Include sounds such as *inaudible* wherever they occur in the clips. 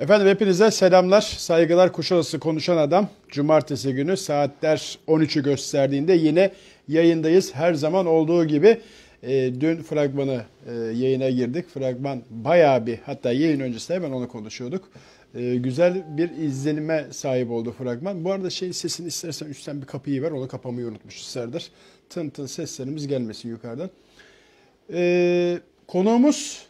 Efendim hepinize selamlar, saygılar kuşalası Konuşan Adam. Cumartesi günü saatler 13'ü gösterdiğinde yine yayındayız. Her zaman olduğu gibi e, dün fragmanı e, yayına girdik. Fragman bayağı bir hatta yayın öncesinde hemen onu konuşuyorduk. E, güzel bir izlenime sahip oldu fragman. Bu arada şey sesini istersen üstten bir kapıyı ver. Onu kapamayı unutmuşuz Serdar. Tın tın seslerimiz gelmesin yukarıdan. E, konuğumuz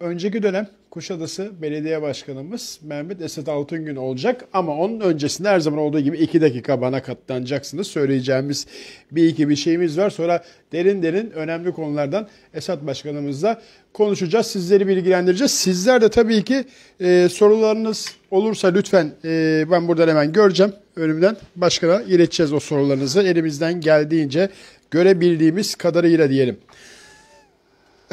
önceki dönem Kuşadası Belediye Başkanımız Mehmet Esat Altıngün olacak ama onun öncesinde her zaman olduğu gibi iki dakika bana katlanacaksınız. Söyleyeceğimiz bir iki bir şeyimiz var. Sonra derin derin önemli konulardan Esat Başkanımızla konuşacağız. Sizleri bilgilendireceğiz. Sizler de tabii ki e, sorularınız olursa lütfen e, ben buradan hemen göreceğim. Önümden başkana ileteceğiz o sorularınızı. Elimizden geldiğince görebildiğimiz kadarıyla diyelim.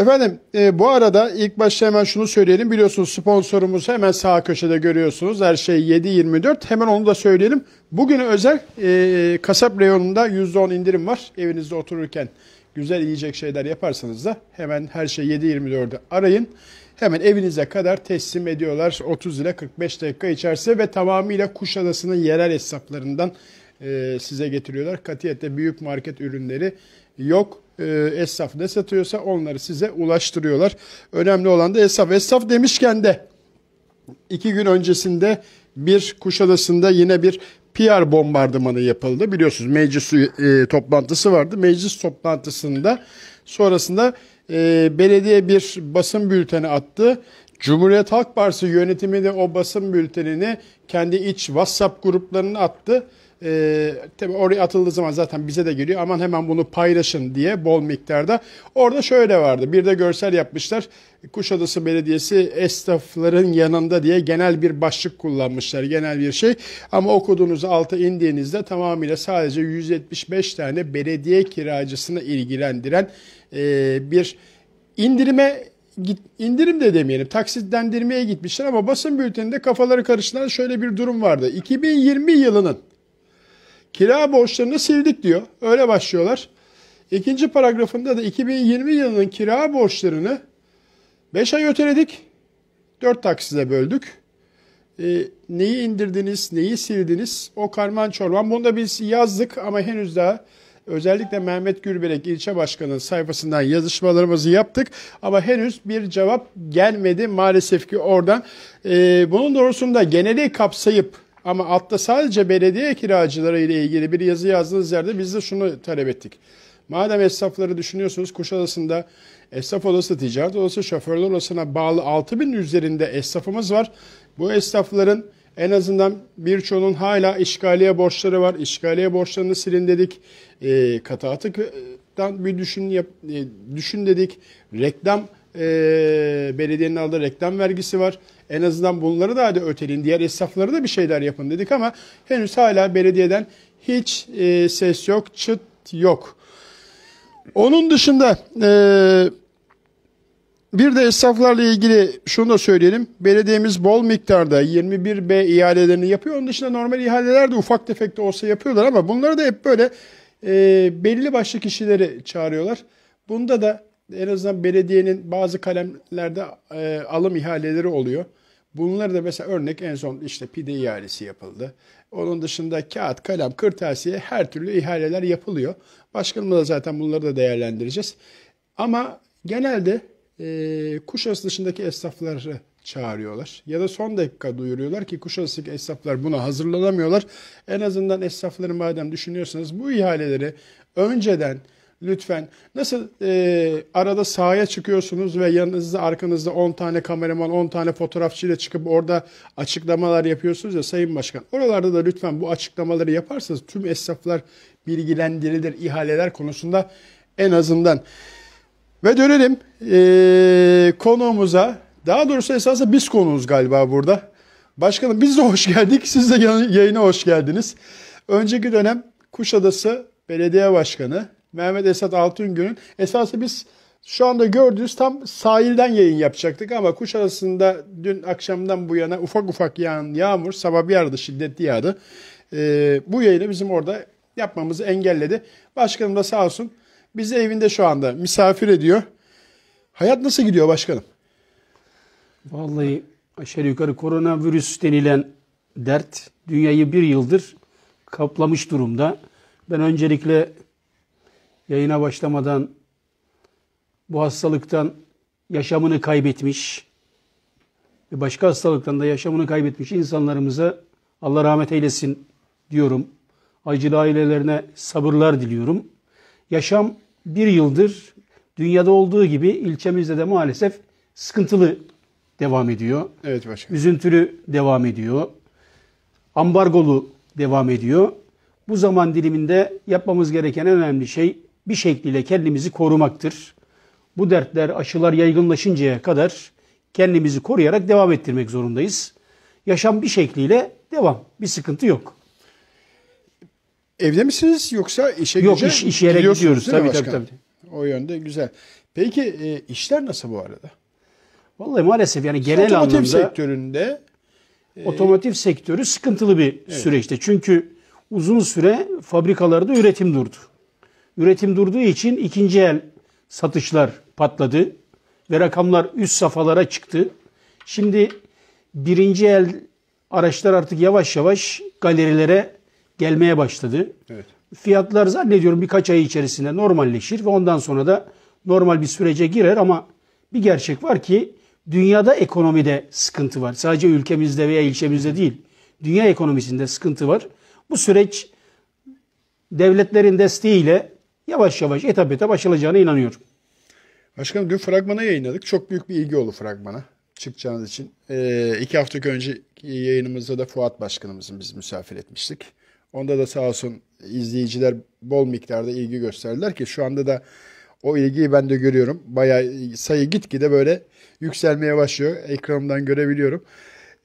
Efendim e, bu arada ilk başta hemen şunu söyleyelim. Biliyorsunuz sponsorumuzu hemen sağ köşede görüyorsunuz. Her şey 7.24. Hemen onu da söyleyelim. Bugüne özel e, kasap reyonunda %10 indirim var. Evinizde otururken güzel yiyecek şeyler yaparsanız da hemen her şey 7.24'ü arayın. Hemen evinize kadar teslim ediyorlar 30 ile 45 dakika içerisinde ve tamamıyla Kuşadası'nın yerel hesaplarından e, size getiriyorlar. Katiyette büyük market ürünleri yok e, esnaf ne satıyorsa onları size ulaştırıyorlar. Önemli olan da esnaf. Esnaf demişken de iki gün öncesinde bir Kuşadası'nda yine bir PR bombardımanı yapıldı. Biliyorsunuz meclis e, toplantısı vardı. Meclis toplantısında sonrasında e, belediye bir basın bülteni attı. Cumhuriyet Halk Partisi yönetimi de o basın bültenini kendi iç WhatsApp gruplarına attı. E, tabii oraya atıldığı zaman zaten bize de geliyor. Aman hemen bunu paylaşın diye bol miktarda. Orada şöyle vardı. Bir de görsel yapmışlar. Kuşadası Belediyesi esnafların yanında diye genel bir başlık kullanmışlar. Genel bir şey. Ama okuduğunuz alta indiğinizde tamamıyla sadece 175 tane belediye kiracısını ilgilendiren e, bir indirime Git, indirim de demeyelim taksitlendirmeye gitmişler ama basın bülteninde kafaları karıştıran şöyle bir durum vardı. 2020 yılının Kira borçlarını sildik diyor. Öyle başlıyorlar. İkinci paragrafında da 2020 yılının kira borçlarını 5 ay öteledik. 4 takside böldük. E, neyi indirdiniz, neyi sildiniz o karman çorman. Bunu da biz yazdık ama henüz daha özellikle Mehmet Gürberek ilçe başkanının sayfasından yazışmalarımızı yaptık. Ama henüz bir cevap gelmedi maalesef ki oradan. E, bunun doğrusunda geneli kapsayıp ama altta sadece belediye kiracıları ile ilgili bir yazı yazdığınız yerde biz de şunu talep ettik. Madem esnafları düşünüyorsunuz Kuşadası'nda esnaf odası, ticaret odası, şoförler odasına bağlı 6 bin üzerinde esnafımız var. Bu esnafların en azından birçoğunun hala işgaliye borçları var. İşgaliye borçlarını silin dedik. E, katı atıktan bir düşün, yap, e, düşün dedik. Reklam e, belediyenin aldığı reklam vergisi var. En azından bunları da hadi öteleyin. Diğer esnafları da bir şeyler yapın dedik ama henüz hala belediyeden hiç e, ses yok, çıt yok. Onun dışında e, bir de esnaflarla ilgili şunu da söyleyelim. Belediyemiz bol miktarda 21B ihalelerini yapıyor. Onun dışında normal ihaleler de ufak tefek de olsa yapıyorlar ama bunları da hep böyle e, belli başlı kişileri çağırıyorlar. Bunda da en azından belediyenin bazı kalemlerde e, alım ihaleleri oluyor. Bunları da mesela örnek en son işte pide ihalesi yapıldı. Onun dışında kağıt, kalem, kırtasiye her türlü ihaleler yapılıyor. Başkanımla da zaten bunları da değerlendireceğiz. Ama genelde e, Kuşadası dışındaki esnafları çağırıyorlar. Ya da son dakika duyuruyorlar ki Kuşadası'ndaki esnaflar buna hazırlanamıyorlar. En azından esnafları madem düşünüyorsanız bu ihaleleri önceden lütfen. Nasıl e, arada sahaya çıkıyorsunuz ve yanınızda arkanızda 10 tane kameraman, 10 tane fotoğrafçıyla çıkıp orada açıklamalar yapıyorsunuz ya Sayın Başkan. Oralarda da lütfen bu açıklamaları yaparsanız tüm esnaflar bilgilendirilir ihaleler konusunda en azından. Ve dönelim e, konuğumuza. Daha doğrusu esasında biz konuğuz galiba burada. Başkanım biz de hoş geldik. Siz de yayına hoş geldiniz. Önceki dönem Kuşadası Belediye Başkanı Mehmet Esat Altıngül'ün. Esası biz şu anda gördüğünüz tam sahilden yayın yapacaktık ama kuş arasında dün akşamdan bu yana ufak ufak yağan yağmur sabah bir arada şiddetli yağdı. Ee, bu yayını bizim orada yapmamızı engelledi. Başkanım da sağ olsun bizi evinde şu anda misafir ediyor. Hayat nasıl gidiyor başkanım? Vallahi aşağı yukarı koronavirüs denilen dert dünyayı bir yıldır kaplamış durumda. Ben öncelikle yayına başlamadan bu hastalıktan yaşamını kaybetmiş ve başka hastalıktan da yaşamını kaybetmiş insanlarımıza Allah rahmet eylesin diyorum. Acılı ailelerine sabırlar diliyorum. Yaşam bir yıldır dünyada olduğu gibi ilçemizde de maalesef sıkıntılı devam ediyor. Evet başkanım. Üzüntülü devam ediyor. Ambargolu devam ediyor. Bu zaman diliminde yapmamız gereken en önemli şey bir şekliyle kendimizi korumaktır. Bu dertler, aşılar yaygınlaşıncaya kadar kendimizi koruyarak devam ettirmek zorundayız. Yaşam bir şekliyle devam. Bir sıkıntı yok. Evde misiniz yoksa işe Yok iş, iş yere gidiyoruz tabii, tabii tabii. O yönde güzel. Peki e, işler nasıl bu arada? Vallahi maalesef yani genel otomotiv anlamda otomotiv sektöründe e, otomotiv sektörü sıkıntılı bir evet. süreçte. Çünkü uzun süre fabrikalarda üretim durdu üretim durduğu için ikinci el satışlar patladı ve rakamlar üst safhalara çıktı. Şimdi birinci el araçlar artık yavaş yavaş galerilere gelmeye başladı. Evet. Fiyatlar zannediyorum birkaç ay içerisinde normalleşir ve ondan sonra da normal bir sürece girer ama bir gerçek var ki dünyada ekonomide sıkıntı var. Sadece ülkemizde veya ilçemizde değil. Dünya ekonomisinde sıkıntı var. Bu süreç devletlerin desteğiyle yavaş yavaş etap etap aşılacağına inanıyorum. Başkanım dün fragmanı yayınladık. Çok büyük bir ilgi oldu fragmana çıkacağınız için. Ee, iki hafta önce yayınımızda da Fuat Başkanımızın biz misafir etmiştik. Onda da sağ olsun izleyiciler bol miktarda ilgi gösterdiler ki şu anda da o ilgiyi ben de görüyorum. Bayağı sayı gitgide böyle yükselmeye başlıyor. Ekranımdan görebiliyorum.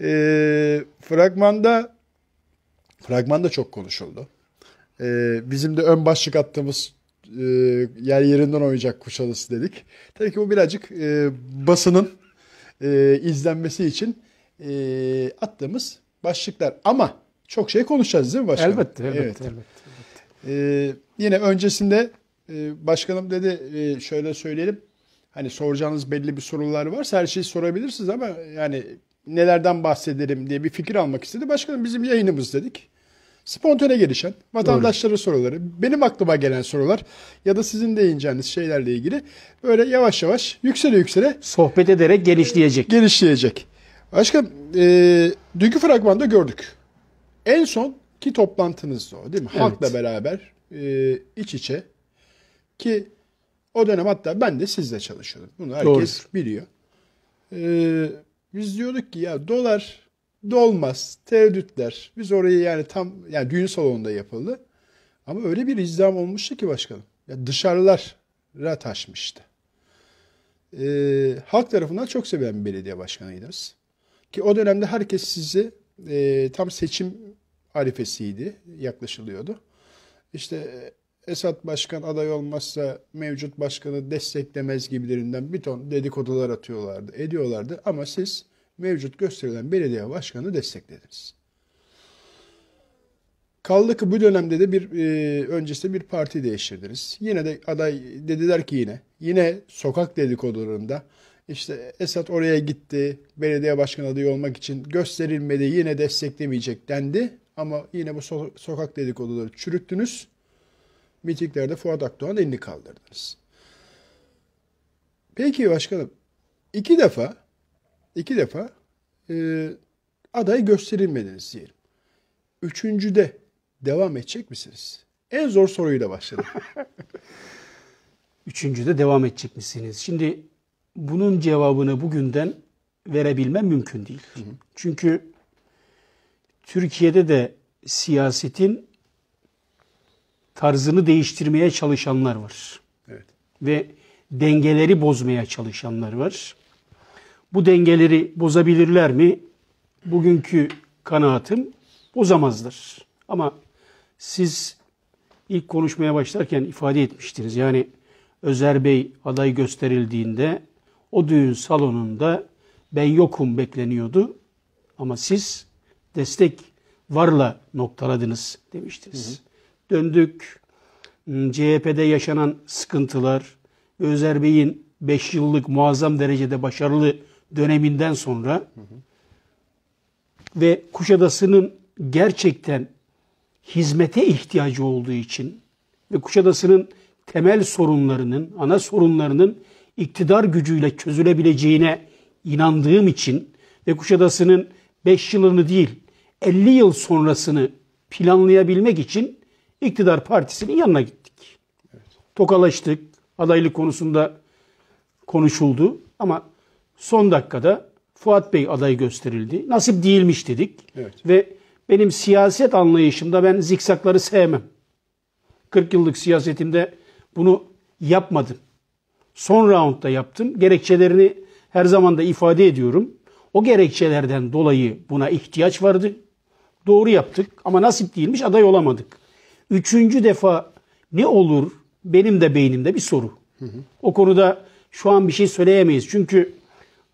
Ee, fragmanda fragmanda çok konuşuldu. Ee, bizim de ön başlık attığımız e, yer yerinden oynayacak Kuşadası dedik. Tabii ki bu birazcık e, basının e, izlenmesi için e, attığımız başlıklar. Ama çok şey konuşacağız değil mi başkanım? Elbette, elbette. Evet. elbette, elbette. E, yine öncesinde e, başkanım dedi e, şöyle söyleyelim. Hani soracağınız belli bir sorular varsa her şeyi sorabilirsiniz ama yani nelerden bahsedelim diye bir fikir almak istedi. Başkanım bizim yayınımız dedik spontane gelişen vatandaşlara soruları, benim aklıma gelen sorular ya da sizin değineceğiniz şeylerle ilgili böyle yavaş yavaş yüksele yüksele sohbet ederek gelişleyecek. Gelişleyecek. Aşkım e, dünkü fragmanda gördük. En son ki toplantınızdı o değil mi? Evet. Halkla beraber e, iç içe ki o dönem hatta ben de sizle çalışıyordum. Bunu herkes Doğru. biliyor. E, biz diyorduk ki ya dolar dolmaz, tereddütler. Biz orayı yani tam yani düğün salonunda yapıldı. Ama öyle bir izdiham olmuştu ki başkanım. Ya dışarılara taşmıştı. Ee, halk tarafından çok sevilen bir belediye başkanıydınız. Ki o dönemde herkes sizi e, tam seçim arifesiydi, yaklaşılıyordu. İşte e, Esat Başkan aday olmazsa mevcut başkanı desteklemez gibilerinden bir ton dedikodular atıyorlardı, ediyorlardı. Ama siz mevcut gösterilen belediye başkanını desteklediniz. Kaldı ki bu dönemde de bir e, öncesinde bir parti değiştirdiniz. Yine de aday dediler ki yine. Yine sokak dedikodularında işte Esat oraya gitti. Belediye başkanı adayı olmak için gösterilmedi. Yine desteklemeyecek dendi. Ama yine bu so sokak dedikoduları çürüttünüz. Mitinglerde Fuat Akdoğan elini kaldırdınız. Peki başkanım iki defa iki defa e, aday gösterilmediniz diyelim. Üçüncüde devam edecek misiniz? En zor soruyla başladım. *laughs* Üçüncüde devam edecek misiniz? Şimdi bunun cevabını bugünden verebilmem mümkün değil. Hı hı. Çünkü Türkiye'de de siyasetin tarzını değiştirmeye çalışanlar var. Evet. Ve dengeleri bozmaya çalışanlar var bu dengeleri bozabilirler mi? Bugünkü kanaatim bozamazdır. Ama siz ilk konuşmaya başlarken ifade etmiştiniz. Yani Özer Bey aday gösterildiğinde o düğün salonunda ben yokum bekleniyordu. Ama siz destek varla noktaladınız demiştiniz. Hı hı. Döndük CHP'de yaşanan sıkıntılar, Özer Bey'in 5 yıllık muazzam derecede başarılı döneminden sonra ve Kuşadası'nın gerçekten hizmete ihtiyacı olduğu için ve Kuşadası'nın temel sorunlarının, ana sorunlarının iktidar gücüyle çözülebileceğine inandığım için ve Kuşadası'nın 5 yılını değil 50 yıl sonrasını planlayabilmek için iktidar partisinin yanına gittik. Evet. Tokalaştık. Adaylık konusunda konuşuldu ama son dakikada Fuat Bey adayı gösterildi. Nasip değilmiş dedik. Evet. Ve benim siyaset anlayışımda ben zikzakları sevmem. 40 yıllık siyasetimde bunu yapmadım. Son roundda yaptım. Gerekçelerini her zaman da ifade ediyorum. O gerekçelerden dolayı buna ihtiyaç vardı. Doğru yaptık ama nasip değilmiş aday olamadık. Üçüncü defa ne olur benim de beynimde bir soru. Hı hı. O konuda şu an bir şey söyleyemeyiz. Çünkü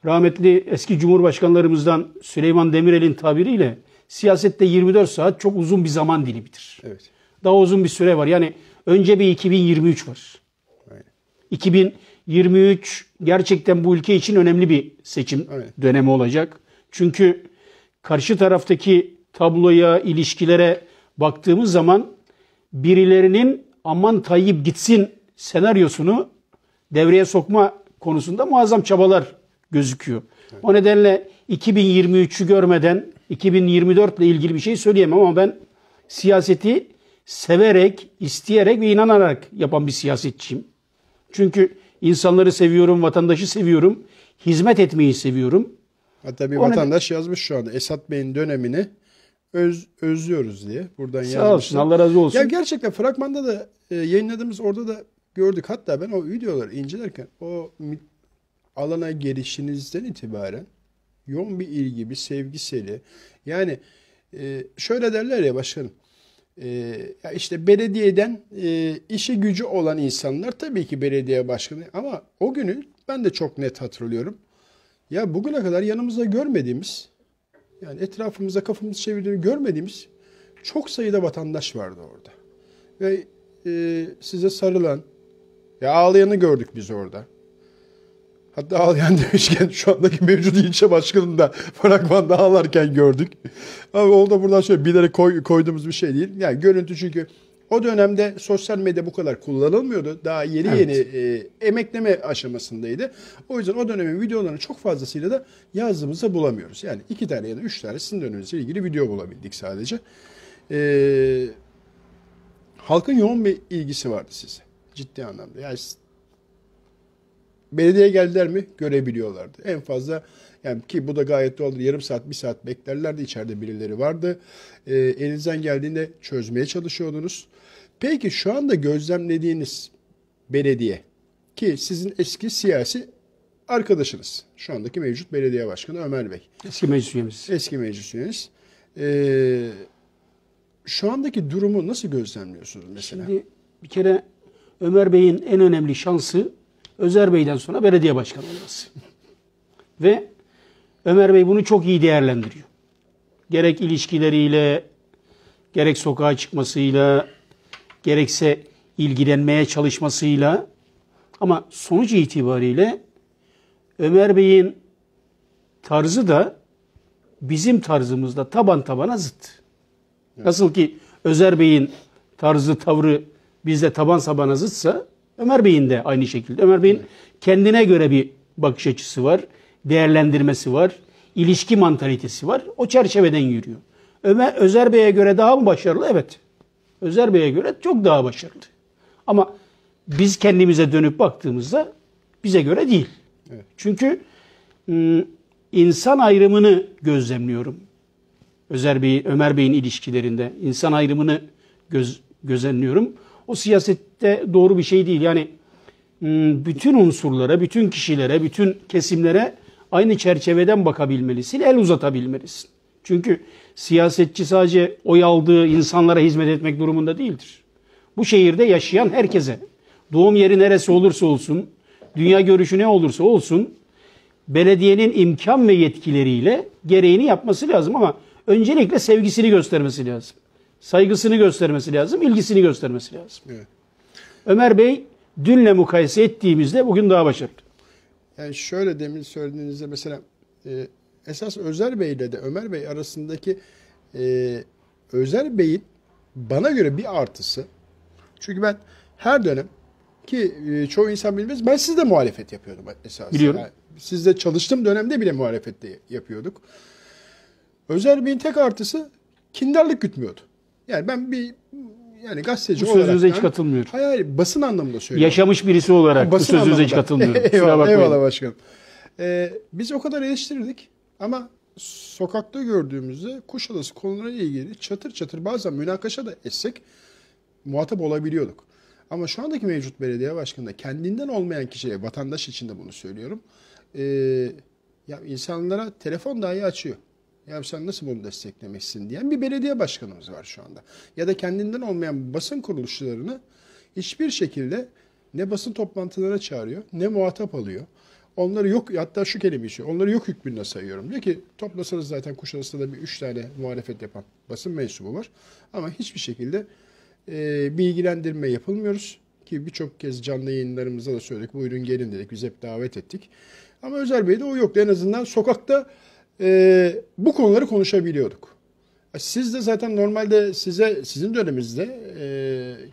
rahmetli eski cumhurbaşkanlarımızdan Süleyman Demirel'in tabiriyle siyasette 24 saat çok uzun bir zaman dilimidir. Evet. Daha uzun bir süre var. Yani önce bir 2023 var. Aynen. 2023 gerçekten bu ülke için önemli bir seçim Aynen. dönemi olacak. Çünkü karşı taraftaki tabloya, ilişkilere baktığımız zaman birilerinin aman Tayyip gitsin senaryosunu devreye sokma konusunda muazzam çabalar gözüküyor. Evet. O nedenle 2023'ü görmeden 2024 ile ilgili bir şey söyleyemem ama ben siyaseti severek, isteyerek ve inanarak yapan bir siyasetçiyim. Çünkü insanları seviyorum, vatandaşı seviyorum, hizmet etmeyi seviyorum. Hatta bir o vatandaş neden... yazmış şu anda Esat Bey'in dönemini öz, özlüyoruz diye buradan yazmış. Sağ olsun Allah razı olsun. Ya gerçekten fragmanda da e, yayınladığımız orada da gördük. Hatta ben o videoları incelerken o alana gelişinizden itibaren yoğun bir ilgi, bir sevgi seli. Yani e, şöyle derler ya başkanım. E, işte belediyeden e, işi gücü olan insanlar tabii ki belediye başkanı ama o günü ben de çok net hatırlıyorum. Ya bugüne kadar yanımızda görmediğimiz yani etrafımıza kafamızı çevirdiğini görmediğimiz çok sayıda vatandaş vardı orada. Ve e, size sarılan ya ağlayanı gördük biz orada. Hatta ağlayan *laughs* demişken şu andaki mevcut ilçe başkanını da fragmanda ağlarken gördük. Ama onu da buradan şöyle bilerek koy, koyduğumuz bir şey değil. Yani görüntü çünkü o dönemde sosyal medya bu kadar kullanılmıyordu. Daha yeni evet. yeni e, emekleme aşamasındaydı. O yüzden o dönemin videolarını çok fazlasıyla da yazdığımızda bulamıyoruz. Yani iki tane ya da üç tane sizin döneminizle ilgili video bulabildik sadece. E, halkın yoğun bir ilgisi vardı size. Ciddi anlamda. Yani belediye geldiler mi görebiliyorlardı. En fazla yani ki bu da gayet doğal yarım saat bir saat beklerlerdi içeride birileri vardı. E, elinizden geldiğinde çözmeye çalışıyordunuz. Peki şu anda gözlemlediğiniz belediye ki sizin eski siyasi arkadaşınız. Şu andaki mevcut belediye başkanı Ömer Bey. Eski meclis üyemiz. Eski meclis üyemiz. Ee, şu andaki durumu nasıl gözlemliyorsunuz mesela? Şimdi bir kere Ömer Bey'in en önemli şansı Özer Bey'den sonra belediye başkanı olması. Ve Ömer Bey bunu çok iyi değerlendiriyor. Gerek ilişkileriyle, gerek sokağa çıkmasıyla, gerekse ilgilenmeye çalışmasıyla ama sonuç itibariyle Ömer Bey'in tarzı da bizim tarzımızda taban tabana zıt. Nasıl ki Özer Bey'in tarzı, tavrı bizde taban tabana zıtsa Ömer Bey'in de aynı şekilde. Ömer Bey'in evet. kendine göre bir bakış açısı var, değerlendirmesi var, ilişki mantalitesi var. O çerçeveden yürüyor. Ömer Özer Bey'e göre daha mı başarılı? Evet. Özer Bey'e göre çok daha başarılı. Ama biz kendimize dönüp baktığımızda bize göre değil. Evet. Çünkü ıı, insan ayrımını gözlemliyorum. Özer Bey, Ömer Bey'in ilişkilerinde insan ayrımını göz, gözlemliyorum. O siyasette doğru bir şey değil. Yani hmm, bütün unsurlara, bütün kişilere, bütün kesimlere aynı çerçeveden bakabilmelisin, el uzatabilmelisin. Çünkü siyasetçi sadece oy aldığı insanlara hizmet etmek durumunda değildir. Bu şehirde yaşayan herkese, doğum yeri neresi olursa olsun, dünya görüşü ne olursa olsun, belediyenin imkan ve yetkileriyle gereğini yapması lazım ama öncelikle sevgisini göstermesi lazım saygısını göstermesi lazım, ilgisini göstermesi lazım. Evet. Ömer Bey dünle mukayese ettiğimizde bugün daha başarılı. Yani şöyle demin söylediğinizde mesela e, esas Özer Bey ile de Ömer Bey arasındaki e, Özer Bey'in bana göre bir artısı. Çünkü ben her dönem ki e, çoğu insan bilmez ben sizde muhalefet yapıyordum esasında. Biliyorum. Yani sizde çalıştığım dönemde bile muhalefet yapıyorduk. Özer Bey'in tek artısı kindarlık gütmüyordu. Yani ben bir yani gazeteci bu olarak... Bu sözünüze hiç katılmıyorum. Hayır, hayır basın anlamında söylüyorum. Yaşamış birisi olarak basın bu sözünüze hiç katılmıyorum. *laughs* eyvallah, eyvallah başkanım. Ee, biz o kadar eleştirirdik ama sokakta gördüğümüzde Kuşadası konularıyla ilgili çatır çatır bazen münakaşa da etsek muhatap olabiliyorduk. Ama şu andaki mevcut belediye başkanı kendinden olmayan kişiye, vatandaş için de bunu söylüyorum. E, ya insanlara telefon dahi açıyor. Ya sen nasıl bunu desteklemişsin diyen bir belediye başkanımız var şu anda. Ya da kendinden olmayan basın kuruluşlarını hiçbir şekilde ne basın toplantılara çağırıyor ne muhatap alıyor. Onları yok hatta şu kelimeyi şey, onları yok hükmünde sayıyorum. Diyor ki toplasanız zaten Kuşadası'nda bir üç tane muhalefet yapan basın mensubu var. Ama hiçbir şekilde e, bilgilendirme yapılmıyoruz. Ki birçok kez canlı yayınlarımızda da söyledik. Buyurun gelin dedik. Biz hep davet ettik. Ama Özel bey de o yok En azından sokakta e, bu konuları konuşabiliyorduk. E, siz de zaten normalde size sizin döneminizde e,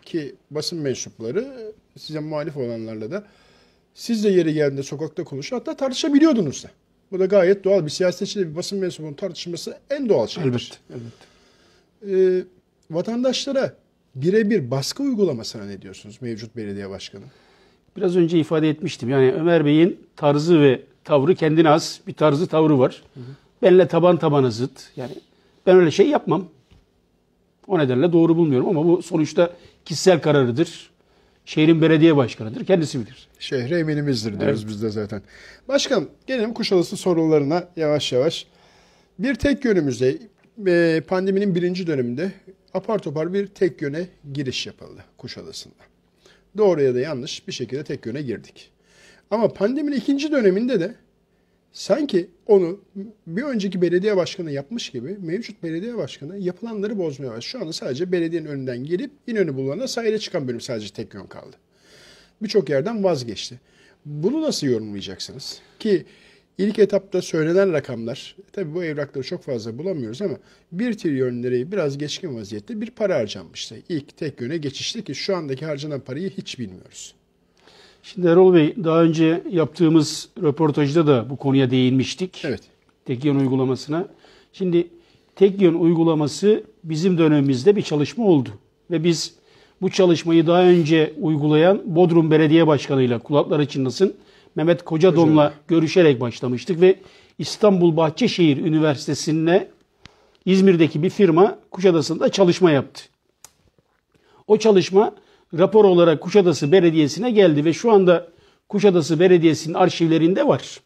ki basın mensupları size muhalif olanlarla da siz de yeri geldiğinde sokakta konuşuyor, hatta tartışabiliyordunuz da. Bu da gayet doğal. Bir siyasetçiyle bir basın mensubunun tartışması en doğal şey. Elbette. elbette. E, vatandaşlara birebir baskı uygulamasına ne diyorsunuz mevcut belediye başkanı? Biraz önce ifade etmiştim. Yani Ömer Bey'in tarzı ve tavrı kendine az bir tarzı tavrı var. Benle taban tabana zıt. Yani ben öyle şey yapmam. O nedenle doğru bulmuyorum ama bu sonuçta kişisel kararıdır. Şehrin belediye başkanıdır. Kendisi bilir. Şehre eminimizdir diyoruz evet. biz de zaten. Başkan gelelim Kuşadası sorularına yavaş yavaş. Bir tek yönümüzde e, pandeminin birinci döneminde apar topar bir tek yöne giriş yapıldı Kuşadası'nda. Doğru ya da yanlış bir şekilde tek yöne girdik. Ama pandeminin ikinci döneminde de sanki onu bir önceki belediye başkanı yapmış gibi mevcut belediye başkanı yapılanları bozmaya Şu anda sadece belediyenin önünden gelip İnönü bulana sahile çıkan bölüm sadece tek yön kaldı. Birçok yerden vazgeçti. Bunu nasıl yorumlayacaksınız? Ki ilk etapta söylenen rakamlar, tabii bu evrakları çok fazla bulamıyoruz ama 1 trilyon lirayı biraz geçkin vaziyette bir para harcanmıştı. İlk tek yöne geçişti ki şu andaki harcanan parayı hiç bilmiyoruz. Şimdi Erol Bey daha önce yaptığımız röportajda da bu konuya değinmiştik. Evet. Tek yön uygulamasına. Şimdi tek yön uygulaması bizim dönemimizde bir çalışma oldu. Ve biz bu çalışmayı daha önce uygulayan Bodrum Belediye Başkanıyla kulaklar için çınlasın Mehmet Kocadon'la Hocam. görüşerek başlamıştık ve İstanbul Bahçeşehir Üniversitesi'ne İzmir'deki bir firma Kuşadası'nda çalışma yaptı. O çalışma rapor olarak Kuşadası Belediyesi'ne geldi ve şu anda Kuşadası Belediyesi'nin arşivlerinde var.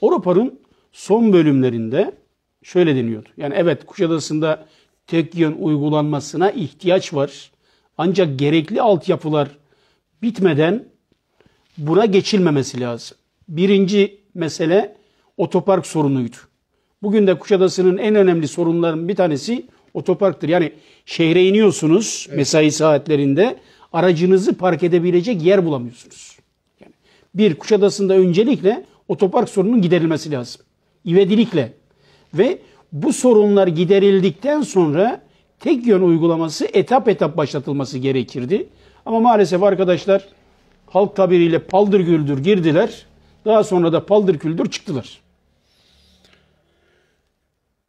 O raporun son bölümlerinde şöyle deniyordu. Yani evet Kuşadası'nda tek yön uygulanmasına ihtiyaç var. Ancak gerekli altyapılar bitmeden buna geçilmemesi lazım. Birinci mesele otopark sorunuydu. Bugün de Kuşadası'nın en önemli sorunlarının bir tanesi Otoparktır. Yani şehre iniyorsunuz evet. mesai saatlerinde aracınızı park edebilecek yer bulamıyorsunuz. Yani bir Kuşadası'nda öncelikle otopark sorununun giderilmesi lazım. İvedilikle. Ve bu sorunlar giderildikten sonra tek yön uygulaması etap etap başlatılması gerekirdi. Ama maalesef arkadaşlar halk tabiriyle paldır güldür girdiler. Daha sonra da paldır küldür çıktılar.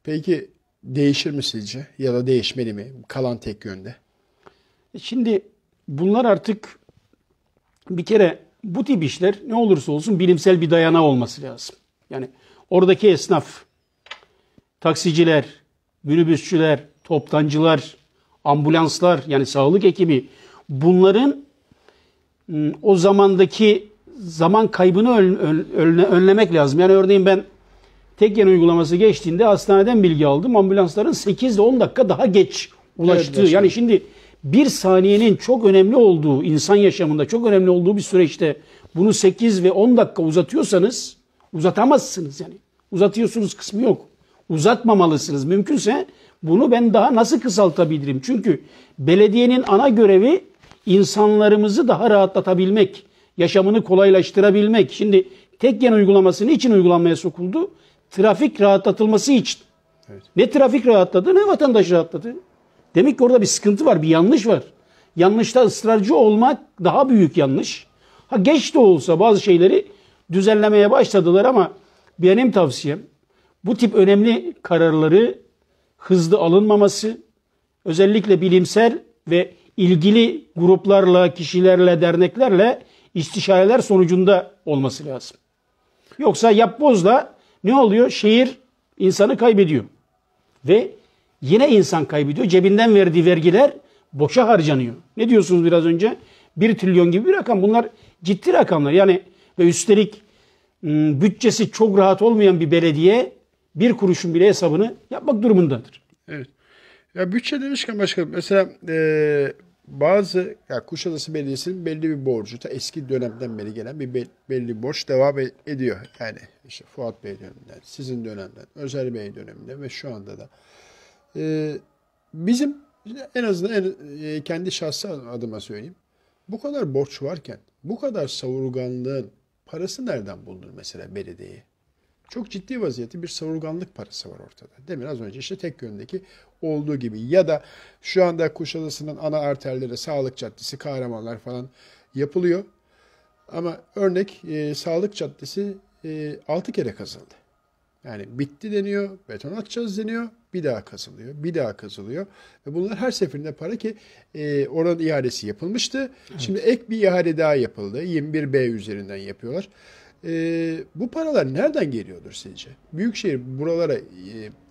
Peki değişir mi sizce? Ya da değişmeli mi? Kalan tek yönde. E şimdi bunlar artık bir kere bu tip işler ne olursa olsun bilimsel bir dayanağı olması lazım. Yani oradaki esnaf, taksiciler, minibüsçüler, toptancılar, ambulanslar yani sağlık ekibi bunların ıı, o zamandaki zaman kaybını önlemek lazım. Yani örneğin ben tek yeni uygulaması geçtiğinde hastaneden bilgi aldım. Ambulansların 8 ile 10 dakika daha geç ulaştığı. Evet, yani şimdi bir saniyenin çok önemli olduğu, insan yaşamında çok önemli olduğu bir süreçte bunu 8 ve 10 dakika uzatıyorsanız uzatamazsınız yani. Uzatıyorsunuz kısmı yok. Uzatmamalısınız. Mümkünse bunu ben daha nasıl kısaltabilirim? Çünkü belediyenin ana görevi insanlarımızı daha rahatlatabilmek, yaşamını kolaylaştırabilmek. Şimdi tek gen uygulaması niçin uygulanmaya sokuldu? trafik rahatlatılması için. Evet. Ne trafik rahatladı ne vatandaş rahatladı. Demek ki orada bir sıkıntı var, bir yanlış var. Yanlışta ısrarcı olmak daha büyük yanlış. Ha geç de olsa bazı şeyleri düzenlemeye başladılar ama benim tavsiyem bu tip önemli kararları hızlı alınmaması, özellikle bilimsel ve ilgili gruplarla, kişilerle, derneklerle istişareler sonucunda olması lazım. Yoksa yapbozla ne oluyor? Şehir insanı kaybediyor. Ve yine insan kaybediyor. Cebinden verdiği vergiler boşa harcanıyor. Ne diyorsunuz biraz önce? 1 trilyon gibi bir rakam. Bunlar ciddi rakamlar. Yani ve üstelik hmm, bütçesi çok rahat olmayan bir belediye bir kuruşun bile hesabını yapmak durumundadır. Evet. Ya bütçe demişken başka mesela e, bazı yani Kuşadası Belediyesi'nin belli bir borcu da eski dönemden beri gelen bir belli borç devam e-, ediyor. Yani işte Fuat Bey döneminden, sizin dönemden, Özel Bey döneminden ve şu anda da. Ee, bizim en azından en, e, kendi şahsi adıma söyleyeyim. Bu kadar borç varken bu kadar savurganlığın parası nereden bulunur mesela belediye? Çok ciddi vaziyette bir savurganlık parası var ortada. Demin az önce işte tek yöndeki olduğu gibi ya da şu anda Kuşadası'nın ana arterleri, Sağlık Caddesi, Kahramanlar falan yapılıyor. Ama örnek e, Sağlık Caddesi e, 6 kere kazıldı. Yani bitti deniyor, beton atacağız deniyor, bir daha kazılıyor, bir daha kazılıyor. Ve bunlar her seferinde para ki e, oranın ihalesi yapılmıştı. Evet. Şimdi ek bir ihale daha yapıldı. 21B üzerinden yapıyorlar. E, bu paralar nereden geliyordur sizce? Büyükşehir buralara e,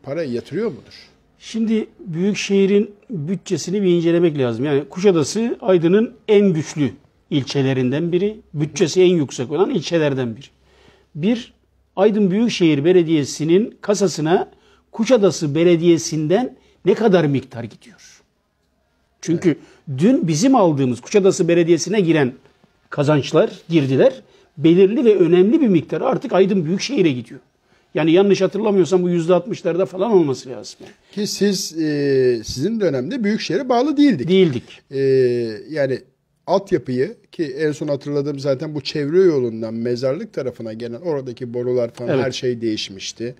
para yatırıyor mudur? Şimdi Büyükşehir'in bütçesini bir incelemek lazım. Yani Kuşadası Aydın'ın en güçlü ilçelerinden biri. Bütçesi en yüksek olan ilçelerden biri. Bir, Aydın Büyükşehir Belediyesi'nin kasasına Kuşadası Belediyesi'nden ne kadar miktar gidiyor? Çünkü evet. dün bizim aldığımız Kuşadası Belediyesi'ne giren kazançlar girdiler belirli ve önemli bir miktar artık Aydın Büyükşehir'e gidiyor. Yani yanlış hatırlamıyorsam bu yüzde altmışlarda falan olması lazım. Ki siz e, sizin dönemde Büyükşehir'e bağlı değildik. Değildik. E, yani altyapıyı ki en son hatırladığım zaten bu çevre yolundan mezarlık tarafına gelen oradaki borular falan evet. her şey değişmişti.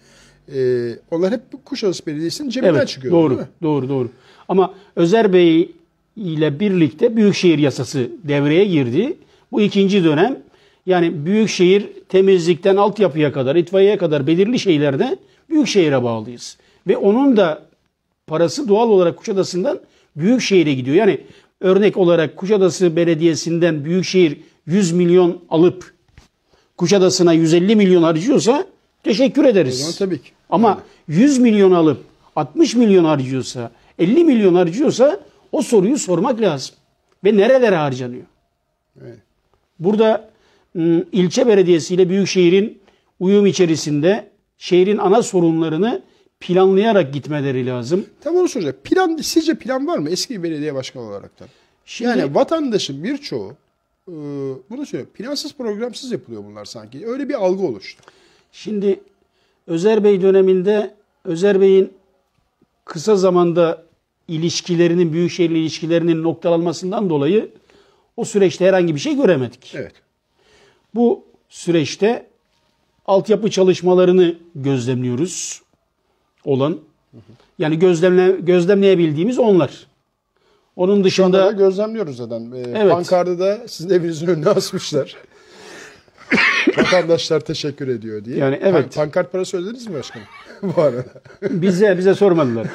E, onlar hep Kuşadası Belediyesi'nin cebinden evet, çıkıyor. Doğru, doğru, doğru. Ama Özer Bey ile birlikte Büyükşehir Yasası devreye girdi. Bu ikinci dönem yani büyük şehir temizlikten altyapıya kadar, itfaiyeye kadar belirli şeylerde büyük şehire bağlıyız. Ve onun da parası doğal olarak Kuşadası'ndan şehire gidiyor. Yani örnek olarak Kuşadası Belediyesi'nden büyük şehir 100 milyon alıp Kuşadası'na 150 milyon harcıyorsa teşekkür ederiz. zaman tabii ki. Ama 100 milyon alıp 60 milyon harcıyorsa, 50 milyon harcıyorsa o soruyu sormak lazım. Ve nerelere harcanıyor? Evet. Burada ee, ilçe belediyesi ile büyükşehirin uyum içerisinde şehrin ana sorunlarını planlayarak gitmeleri lazım. Tam onu soracağım. Plan, sizce plan var mı eski belediye başkanı olaraktan? Şimdi, yani vatandaşın birçoğu e, bunu söylüyor. Plansız programsız yapılıyor bunlar sanki. Öyle bir algı oluştu. Şimdi Özer Bey döneminde Özer Bey'in kısa zamanda ilişkilerinin, büyükşehirli ilişkilerinin noktalanmasından dolayı o süreçte herhangi bir şey göremedik. Evet. Bu süreçte altyapı çalışmalarını gözlemliyoruz olan. Yani gözlemle, gözlemleyebildiğimiz onlar. Onun dışında... Şu gözlemliyoruz zaten. Ee, evet. Pankarda da sizin evinizin önüne asmışlar. *laughs* Vatandaşlar teşekkür ediyor diye. Yani evet. Pan pankart parası ödediniz mi başkanım? *laughs* Bu arada. bize, bize sormadılar.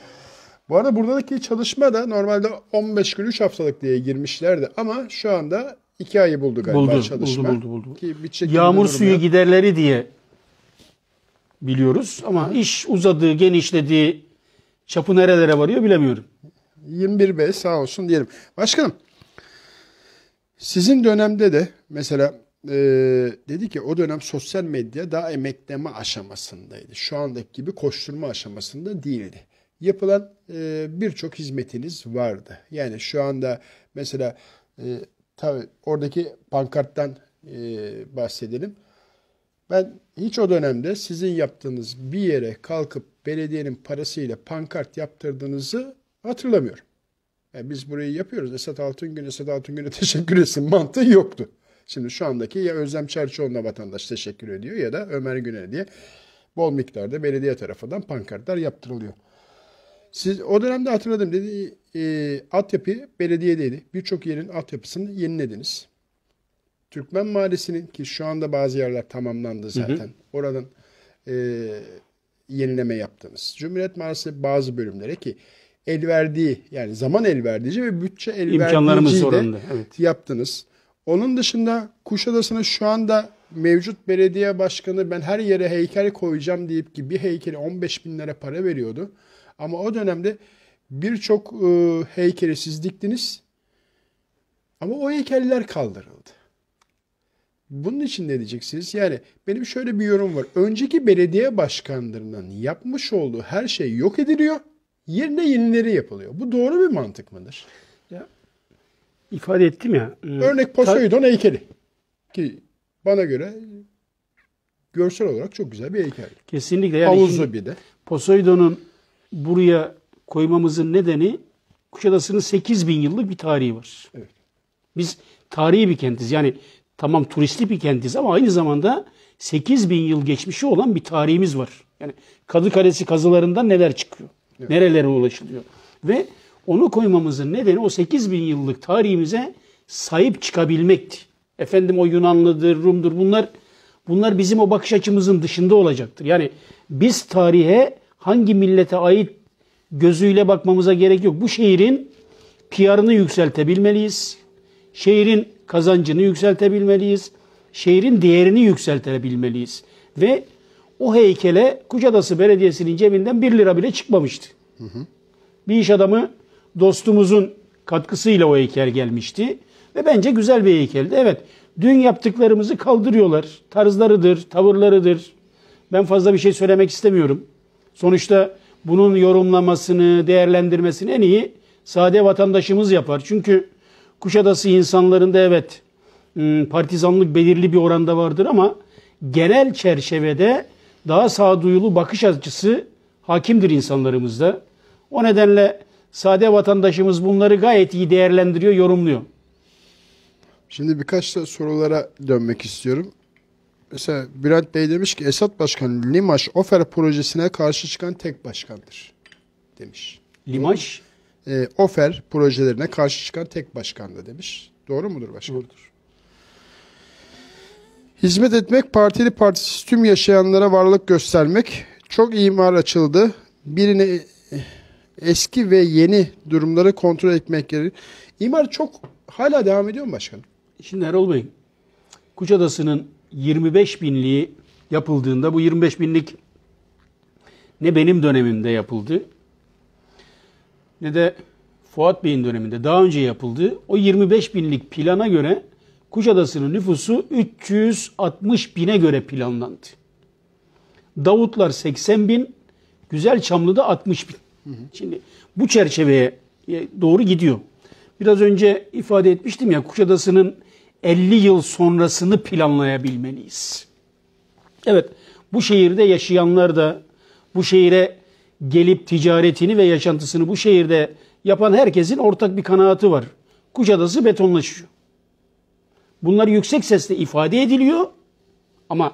*laughs* Bu arada buradaki çalışma da normalde 15 gün 3 haftalık diye girmişlerdi ama şu anda İki ayı buldu galiba buldu, çalışma. Buldu, buldu, buldu. Ki bir Yağmur suyu yok. giderleri diye biliyoruz ama Hı. iş uzadığı, genişlediği, çapı nerelere varıyor bilemiyorum. 21 Bey sağ olsun diyelim. Başkanım, sizin dönemde de mesela e, dedi ki o dönem sosyal medya daha emekleme aşamasındaydı. Şu andaki gibi koşturma aşamasında değildi. Yapılan e, birçok hizmetiniz vardı. Yani şu anda mesela e, Tabii oradaki pankarttan e, bahsedelim. Ben hiç o dönemde sizin yaptığınız bir yere kalkıp belediyenin parasıyla pankart yaptırdığınızı hatırlamıyorum. Yani biz burayı yapıyoruz. Esat Altıngül, Esat Altıngül'e *laughs* teşekkür etsin mantığı yoktu. Şimdi şu andaki ya Özlem Çerçoğlu'na vatandaş teşekkür ediyor ya da Ömer Güne diye bol miktarda belediye tarafından pankartlar yaptırılıyor. Siz o dönemde hatırladım dedi e, altyapı belediyedeydi. Birçok yerin altyapısını yenilediniz. Türkmen Mahallesi'nin ki şu anda bazı yerler tamamlandı zaten. Hı hı. Oradan e, yenileme yaptınız. Cumhuriyet Mahallesi bazı bölümlere ki el verdiği yani zaman el verdiği ve bütçe el İmkanlarımız verdiği de evet. yaptınız. Onun dışında Kuşadası'nın şu anda mevcut belediye başkanı ben her yere heykel koyacağım deyip ki bir heykeli 15 bin lira para veriyordu. Ama o dönemde Birçok e, heykeli siz diktiniz ama o heykeller kaldırıldı. Bunun için ne diyeceksiniz? Yani benim şöyle bir yorum var. Önceki belediye başkanlarının yapmış olduğu her şey yok ediliyor. Yerine yenileri yapılıyor. Bu doğru bir mantık mıdır? Ya, ifade ettim ya. Örnek Poseidon heykeli. Ki bana göre görsel olarak çok güzel bir heykel. Kesinlikle. Yani Havuzlu bir de. Poseidon'un buraya koymamızın nedeni Kuşadası'nın 8000 yıllık bir tarihi var. Evet. Biz tarihi bir kentiz. Yani tamam turistli bir kentiz ama aynı zamanda 8000 yıl geçmişi olan bir tarihimiz var. Yani Kadı Kalesi kazılarından neler çıkıyor? Evet. Nerelere ulaşılıyor? Ve onu koymamızın nedeni o 8000 yıllık tarihimize sahip çıkabilmekti. Efendim o Yunanlıdır, Rum'dur bunlar bunlar bizim o bakış açımızın dışında olacaktır. Yani biz tarihe hangi millete ait gözüyle bakmamıza gerek yok. Bu şehrin PR'ını yükseltebilmeliyiz. Şehrin kazancını yükseltebilmeliyiz. Şehrin değerini yükseltebilmeliyiz. Ve o heykele Kuşadası Belediyesi'nin cebinden 1 lira bile çıkmamıştı. Hı hı. Bir iş adamı dostumuzun katkısıyla o heykel gelmişti. Ve bence güzel bir heykeldi. Evet dün yaptıklarımızı kaldırıyorlar. Tarzlarıdır, tavırlarıdır. Ben fazla bir şey söylemek istemiyorum. Sonuçta bunun yorumlamasını, değerlendirmesini en iyi sade vatandaşımız yapar. Çünkü Kuşadası insanlarında evet ıı, partizanlık belirli bir oranda vardır ama genel çerçevede daha sağduyulu bakış açısı hakimdir insanlarımızda. O nedenle sade vatandaşımız bunları gayet iyi değerlendiriyor, yorumluyor. Şimdi birkaç da sorulara dönmek istiyorum mesela Bülent Bey demiş ki Esat Başkan Limaş Ofer projesine karşı çıkan tek başkandır demiş. Limaş? E, Ofer projelerine karşı çıkan tek başkan da demiş. Doğru mudur başkan? Doğrudur. Hizmet etmek, partili partisi tüm yaşayanlara varlık göstermek. Çok imar açıldı. Birini eski ve yeni durumları kontrol etmek gerekir. İmar çok hala devam ediyor mu başkanım? Şimdi Erol Bey, Kuşadası'nın 25 binliği yapıldığında bu 25 binlik ne benim dönemimde yapıldı ne de Fuat Bey'in döneminde daha önce yapıldı. O 25 binlik plana göre Kuşadası'nın nüfusu 360 bine göre planlandı. Davutlar 80 bin, Güzel Çamlı'da 60 bin. Şimdi bu çerçeveye doğru gidiyor. Biraz önce ifade etmiştim ya Kuşadası'nın 50 yıl sonrasını planlayabilmeliyiz. Evet, bu şehirde yaşayanlar da bu şehire gelip ticaretini ve yaşantısını bu şehirde yapan herkesin ortak bir kanaati var. Kuşadası betonlaşıyor. Bunlar yüksek sesle ifade ediliyor ama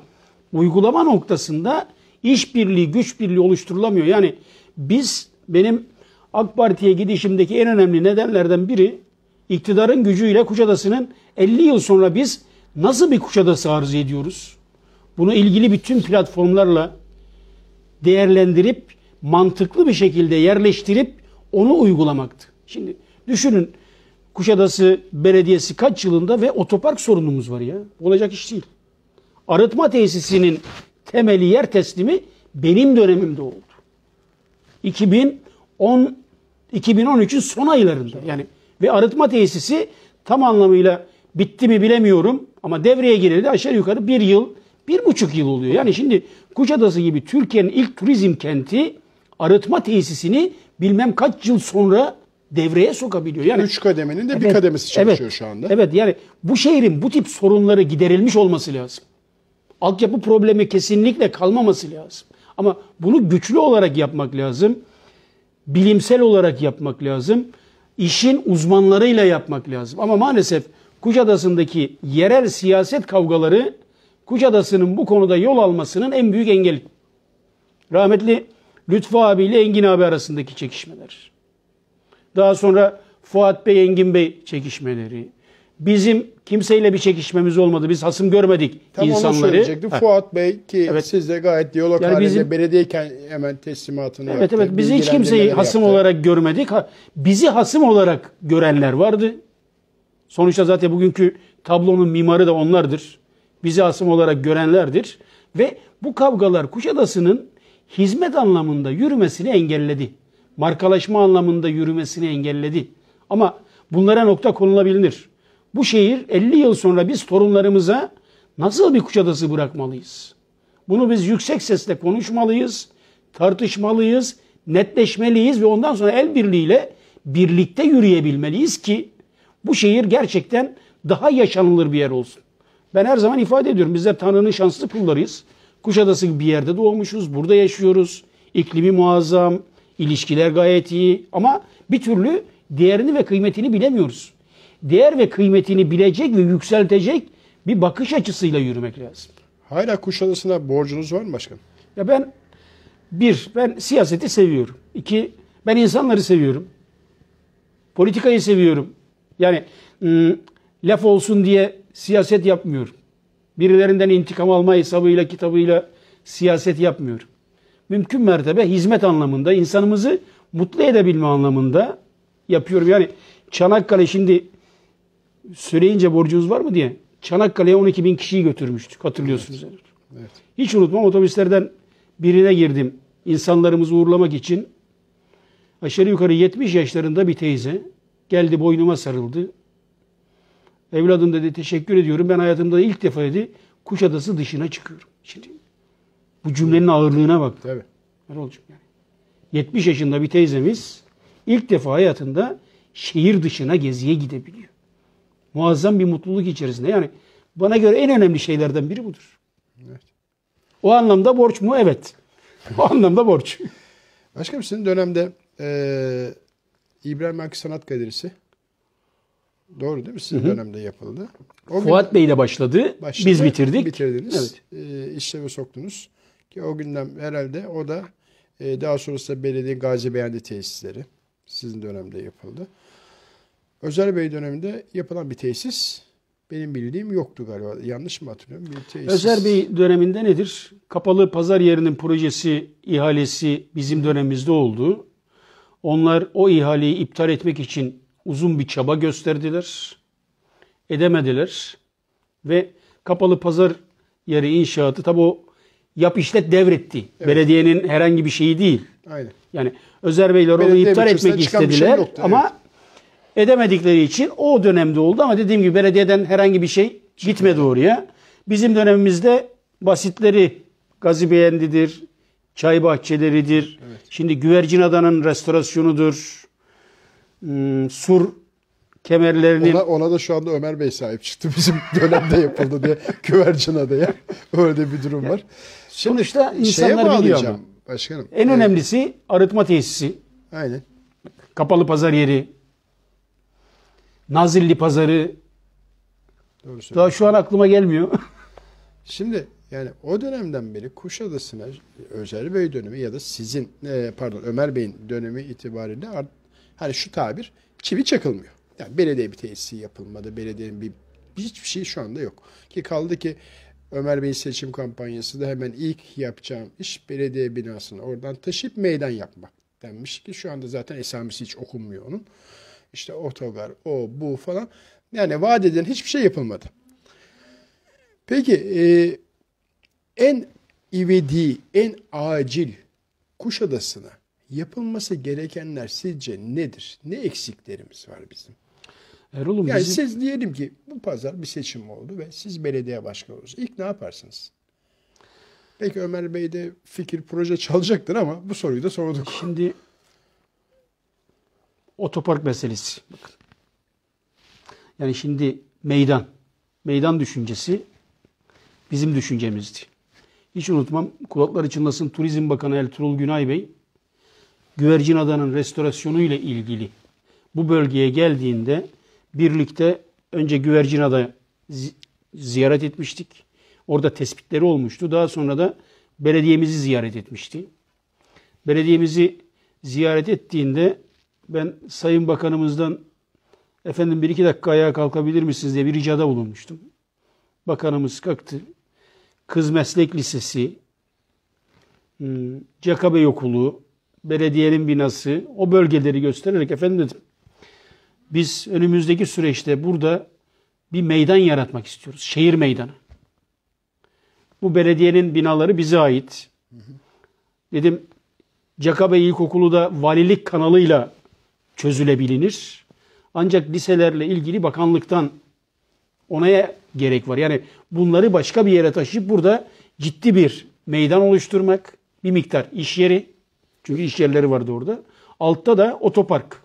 uygulama noktasında işbirliği, güç birliği oluşturulamıyor. Yani biz benim AK Parti'ye gidişimdeki en önemli nedenlerden biri iktidarın gücüyle Kuşadası'nın 50 yıl sonra biz nasıl bir Kuşadası arz ediyoruz? Bunu ilgili bütün platformlarla değerlendirip mantıklı bir şekilde yerleştirip onu uygulamaktı. Şimdi düşünün Kuşadası Belediyesi kaç yılında ve otopark sorunumuz var ya. Olacak iş değil. Arıtma tesisinin temeli yer teslimi benim dönemimde oldu. 2010 2013'ün son aylarında yani ve arıtma tesisi tam anlamıyla bitti mi bilemiyorum ama devreye gireli aşağı yukarı bir yıl, bir buçuk yıl oluyor. Yani şimdi Kuşadası gibi Türkiye'nin ilk turizm kenti arıtma tesisini bilmem kaç yıl sonra devreye sokabiliyor. Yani üç kademenin de evet, bir kademesi çalışıyor evet, şu anda. Evet yani bu şehrin bu tip sorunları giderilmiş olması lazım. Altyapı problemi kesinlikle kalmaması lazım. Ama bunu güçlü olarak yapmak lazım. Bilimsel olarak yapmak lazım işin uzmanlarıyla yapmak lazım. Ama maalesef Kuşadası'ndaki yerel siyaset kavgaları Kuşadası'nın bu konuda yol almasının en büyük engeli. Rahmetli Lütfü abi ile Engin abi arasındaki çekişmeler. Daha sonra Fuat Bey, Engin Bey çekişmeleri. Bizim kimseyle bir çekişmemiz olmadı. Biz hasım görmedik Tam insanları. Tam onu söyleyecektim. Fuat Bey ki evet. siz de gayet diyalog yani halinde bizim, belediyeyken hemen teslimatını evet, yaptı. Evet evet biz hiç kimseyi hasım yaptı. olarak görmedik. Ha, bizi hasım olarak görenler vardı. Sonuçta zaten bugünkü tablonun mimarı da onlardır. Bizi hasım olarak görenlerdir. Ve bu kavgalar Kuşadası'nın hizmet anlamında yürümesini engelledi. Markalaşma anlamında yürümesini engelledi. Ama bunlara nokta konulabilir bu şehir 50 yıl sonra biz torunlarımıza nasıl bir Kuşadası bırakmalıyız? Bunu biz yüksek sesle konuşmalıyız, tartışmalıyız, netleşmeliyiz ve ondan sonra el birliğiyle birlikte yürüyebilmeliyiz ki bu şehir gerçekten daha yaşanılır bir yer olsun. Ben her zaman ifade ediyorum bizler Tanrı'nın şanslı kullarıyız. Kuşadası bir yerde doğmuşuz, burada yaşıyoruz. İklimi muazzam, ilişkiler gayet iyi ama bir türlü değerini ve kıymetini bilemiyoruz değer ve kıymetini bilecek ve yükseltecek bir bakış açısıyla yürümek lazım. Hala Kuşadası'na borcunuz var mı Başkan? Ya ben bir, ben siyaseti seviyorum. İki, ben insanları seviyorum. Politikayı seviyorum. Yani ıı, laf olsun diye siyaset yapmıyorum. Birilerinden intikam alma hesabıyla, kitabıyla siyaset yapmıyorum. Mümkün mertebe hizmet anlamında, insanımızı mutlu edebilme anlamında yapıyorum. Yani Çanakkale şimdi söyleyince borcunuz var mı diye Çanakkale'ye 12 bin kişiyi götürmüştük hatırlıyorsunuz. Evet. Evet. Hiç unutmam otobüslerden birine girdim insanlarımızı uğurlamak için. Aşağı yukarı 70 yaşlarında bir teyze geldi boynuma sarıldı. Evladım dedi teşekkür ediyorum ben hayatımda ilk defa dedi Kuşadası dışına çıkıyorum. Şimdi bu cümlenin ağırlığına bak. Tabii. Ne olacak yani? 70 yaşında bir teyzemiz ilk defa hayatında şehir dışına geziye gidebiliyor. Muazzam bir mutluluk içerisinde. Yani bana göre en önemli şeylerden biri budur. Evet. O anlamda borç mu? Evet. *laughs* O anlamda borç. Başka şey, sizin dönemde e, İbrahim Hakkı Sanat Galerisi doğru değil mi? Sizin Hı-hı. dönemde yapıldı. O Fuat Bey ile başladı. başladı. Biz bitirdik. Bitirdiniz. Evet. E, işleme soktunuz. Ki o günden herhalde o da e, daha sonrasında belediye Gazi Beyanlı tesisleri sizin dönemde yapıldı. Özel Bey döneminde yapılan bir tesis benim bildiğim yoktu galiba. Yanlış mı hatırlıyorum? Bir tesis. Özer Bey döneminde nedir? Kapalı pazar yerinin projesi, ihalesi bizim dönemimizde oldu. Onlar o ihaleyi iptal etmek için uzun bir çaba gösterdiler. Edemediler. Ve kapalı pazar yeri inşaatı tabi o yap işlet devretti. Evet. Belediyenin herhangi bir şeyi değil. Aynen. Yani Özer Beyler onu iptal etmek şey istediler ama evet edemedikleri için o dönemde oldu ama dediğim gibi belediyeden herhangi bir şey gitmedi oraya. Bizim dönemimizde basitleri Gazi Beğendi'dir, çay bahçeleridir. Evet. Şimdi Güvercin Adanın restorasyonudur. Hmm, sur kemerlerinin... Ona, ona da şu anda Ömer Bey sahip çıktı. *laughs* Bizim dönemde yapıldı diye Güvercin Adaya. *laughs* Öyle bir durum var. Şimdi işte insanlar biliyor Başkanım. En ee, önemlisi arıtma tesisi. Aynen. Kapalı pazar yeri, Nazilli Pazarı Doğru daha şu an aklıma gelmiyor. *laughs* Şimdi yani o dönemden beri Kuşadası'na Özel Bey dönemi ya da sizin e, pardon Ömer Bey'in dönemi itibariyle hani şu tabir çivi çakılmıyor. Yani belediye bir tesisi yapılmadı. Belediyenin bir hiçbir şey şu anda yok. Ki kaldı ki Ömer Bey'in seçim kampanyası da hemen ilk yapacağım iş belediye binasını oradan taşıp meydan yapmak denmiş ki şu anda zaten esamesi hiç okunmuyor onun işte otogar, o, bu falan. Yani vaat edilen hiçbir şey yapılmadı. Peki e, en ivedi, en acil Kuşadası'na yapılması gerekenler sizce nedir? Ne eksiklerimiz var bizim? Erol'um yani bizim... siz diyelim ki bu pazar bir seçim oldu ve siz belediye başkanı olursunuz. İlk ne yaparsınız? Peki Ömer Bey de fikir proje *laughs* çalacaktır ama bu soruyu da sorduk. Şimdi otopark meselesi. Bakın. Yani şimdi meydan, meydan düşüncesi bizim düşüncemizdi. Hiç unutmam kulaklar için çınlasın Turizm Bakanı Ertuğrul Günay Bey Güvercin Adanın restorasyonu ile ilgili bu bölgeye geldiğinde birlikte önce Güvercin Ada zi ziyaret etmiştik. Orada tespitleri olmuştu. Daha sonra da belediyemizi ziyaret etmişti. Belediyemizi ziyaret ettiğinde ben Sayın Bakanımızdan efendim bir iki dakika ayağa kalkabilir misiniz diye bir ricada bulunmuştum. Bakanımız kalktı. Kız Meslek Lisesi, hmm, Cakabe Okulu, belediyenin binası o bölgeleri göstererek efendim dedim. Biz önümüzdeki süreçte burada bir meydan yaratmak istiyoruz. Şehir meydanı. Bu belediyenin binaları bize ait. Dedim Cakabe İlkokulu da valilik kanalıyla Çözülebilinir. Ancak liselerle ilgili bakanlıktan onaya gerek var. Yani bunları başka bir yere taşıyıp burada ciddi bir meydan oluşturmak, bir miktar iş yeri, çünkü iş yerleri vardı orada. Altta da otopark.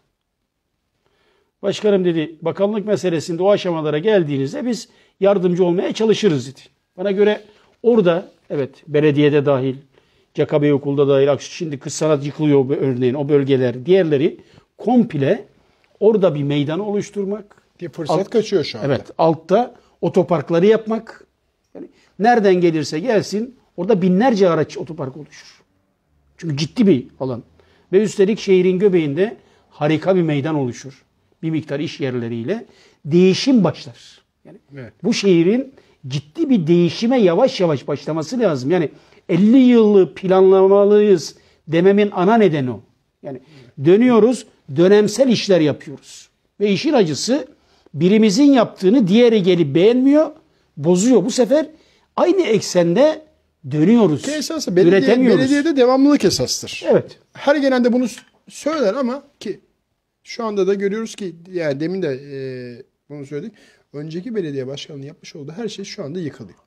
Başkanım dedi bakanlık meselesinde o aşamalara geldiğinizde biz yardımcı olmaya çalışırız dedi. Bana göre orada evet belediyede dahil, Cakabe Okulu'da dahil, şimdi kız sanat yıkılıyor örneğin o bölgeler, diğerleri komple orada bir meydan oluşturmak. Bir fırsat alt, kaçıyor şu anda. Evet. Altta otoparkları yapmak. Yani nereden gelirse gelsin orada binlerce araç otopark oluşur. Çünkü ciddi bir alan. Ve üstelik şehrin göbeğinde harika bir meydan oluşur. Bir miktar iş yerleriyle. Değişim başlar. Yani evet. Bu şehrin ciddi bir değişime yavaş yavaş başlaması lazım. Yani 50 yıllık planlamalıyız dememin ana nedeni o. Yani dönüyoruz dönemsel işler yapıyoruz. Ve işin acısı birimizin yaptığını diğeri gelip beğenmiyor, bozuyor. Bu sefer aynı eksende dönüyoruz. Ki esası belediye, belediyede devamlılık esastır. Evet. Her gelen de bunu söyler ama ki şu anda da görüyoruz ki yani demin de e, bunu söyledik. Önceki belediye başkanının yapmış olduğu her şey şu anda yıkılıyor.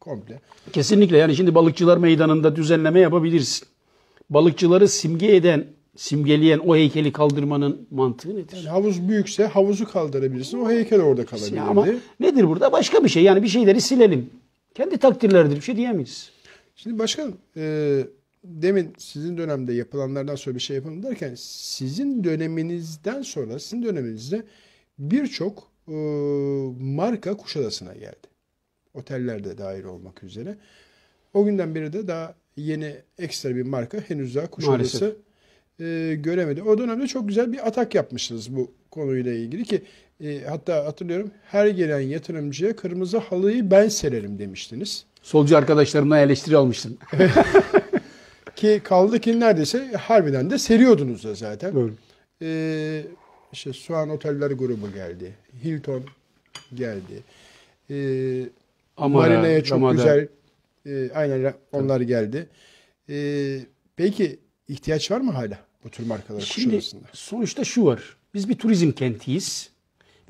Komple. Kesinlikle yani şimdi balıkçılar meydanında düzenleme yapabilirsin. Balıkçıları simge eden simgeleyen o heykeli kaldırmanın mantığı nedir? Yani havuz büyükse havuzu kaldırabilirsin. O heykel orada kalabilir. Ya ama nedir burada? Başka bir şey. Yani bir şeyleri silelim. Kendi takdirleridir. Bir şey diyemeyiz. Şimdi başkanım e, demin sizin dönemde yapılanlardan sonra bir şey yapalım derken sizin döneminizden sonra sizin döneminizde birçok e, marka Kuşadası'na geldi. Otellerde dair olmak üzere. O günden beri de daha yeni ekstra bir marka henüz daha Kuşadası Maalesef e, göremedi. O dönemde çok güzel bir atak yapmışsınız bu konuyla ilgili ki e, hatta hatırlıyorum her gelen yatırımcıya kırmızı halıyı ben sererim demiştiniz. Solcu arkadaşlarımdan eleştiri almıştım. *laughs* ki kaldı ki neredeyse harbiden de seriyordunuz da zaten. Doğru. E, işte Soğan Oteller grubu geldi. Hilton geldi. E, Marina'ya çok Ramada. güzel e, aynen onlar geldi. E, peki İhtiyaç var mı hala bu tür markalara Şimdi, Kuşadası'nda? Sonuçta şu var. Biz bir turizm kentiyiz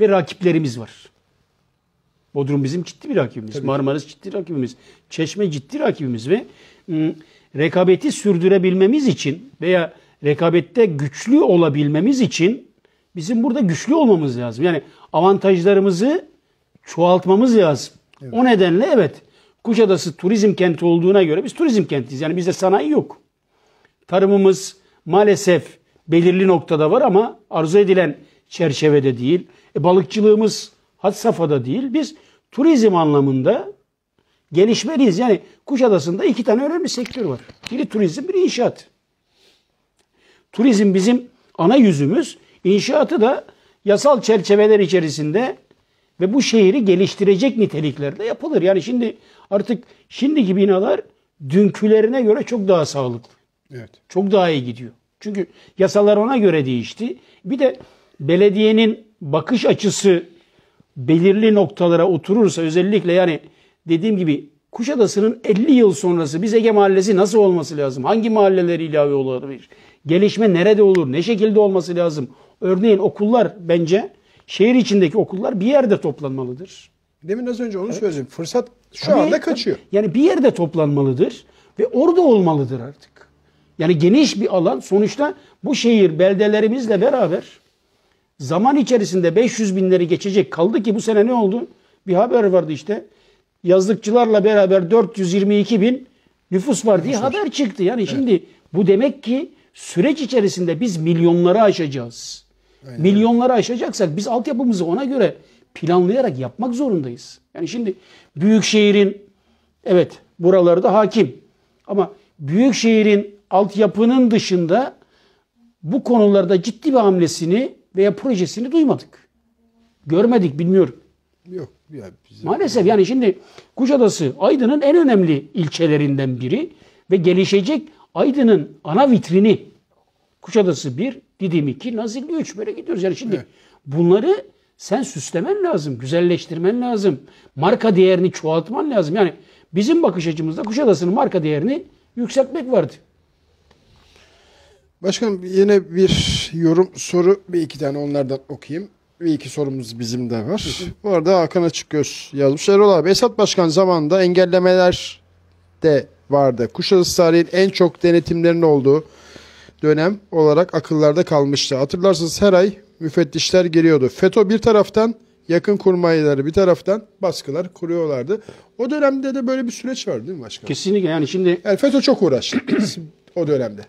ve rakiplerimiz var. Bodrum bizim ciddi bir rakibimiz. Tabii. Marmaris ciddi rakibimiz. Çeşme ciddi rakibimiz ve rekabeti sürdürebilmemiz için veya rekabette güçlü olabilmemiz için bizim burada güçlü olmamız lazım. Yani avantajlarımızı çoğaltmamız lazım. Evet. O nedenle evet Kuşadası turizm kenti olduğuna göre biz turizm kentiyiz. Yani bizde sanayi yok. Tarımımız maalesef belirli noktada var ama arzu edilen çerçevede değil. E, balıkçılığımız had safhada değil. Biz turizm anlamında gelişmeliyiz. Yani Kuşadası'nda iki tane önemli sektör var. Biri turizm, biri inşaat. Turizm bizim ana yüzümüz. İnşaatı da yasal çerçeveler içerisinde ve bu şehri geliştirecek niteliklerde yapılır. Yani şimdi artık şimdiki binalar dünkülerine göre çok daha sağlıklı. Evet. Çok daha iyi gidiyor. Çünkü yasalar ona göre değişti. Bir de belediyenin bakış açısı belirli noktalara oturursa özellikle yani dediğim gibi Kuşadası'nın 50 yıl sonrası biz Ege Mahallesi nasıl olması lazım? Hangi mahalleler ilave olabilir? Gelişme nerede olur? Ne şekilde olması lazım? Örneğin okullar bence şehir içindeki okullar bir yerde toplanmalıdır. Demin az önce onu evet. söyledim. Fırsat şu tabii, anda kaçıyor. Tabii. Yani bir yerde toplanmalıdır ve orada olmalıdır artık. Yani geniş bir alan. Sonuçta bu şehir beldelerimizle beraber zaman içerisinde 500 binleri geçecek. Kaldı ki bu sene ne oldu? Bir haber vardı işte. Yazlıkçılarla beraber 422 bin nüfus var diye nüfus haber çıktı. Yani evet. şimdi bu demek ki süreç içerisinde biz milyonları aşacağız. Aynen. Milyonları aşacaksak biz altyapımızı ona göre planlayarak yapmak zorundayız. Yani şimdi büyük şehrin evet buralarda hakim ama büyük şehrin altyapının dışında bu konularda ciddi bir hamlesini veya projesini duymadık. Görmedik bilmiyorum. Yok. Ya bize... Maalesef yani şimdi Kuşadası Aydın'ın en önemli ilçelerinden biri ve gelişecek Aydın'ın ana vitrini Kuşadası 1, Didim 2, Nazilli 3 böyle gidiyoruz. Yani şimdi evet. bunları sen süslemen lazım, güzelleştirmen lazım. Marka değerini çoğaltman lazım. Yani bizim bakış açımızda Kuşadası'nın marka değerini yükseltmek vardı. Başkanım yine bir yorum soru bir iki tane onlardan okuyayım. Bir iki sorumuz bizim de var. Hı hı. Bu arada Hakan Açıkgöz yazmış. Erol abi Esat Başkan zamanında engellemeler de vardı. Kuşadası tarihin en çok denetimlerin olduğu dönem olarak akıllarda kalmıştı. Hatırlarsınız her ay müfettişler geliyordu. FETÖ bir taraftan yakın kurmayları bir taraftan baskılar kuruyorlardı. O dönemde de böyle bir süreç vardı değil mi başkanım? Kesinlikle yani şimdi... Yani FETÖ çok uğraştı *clears throat* o dönemde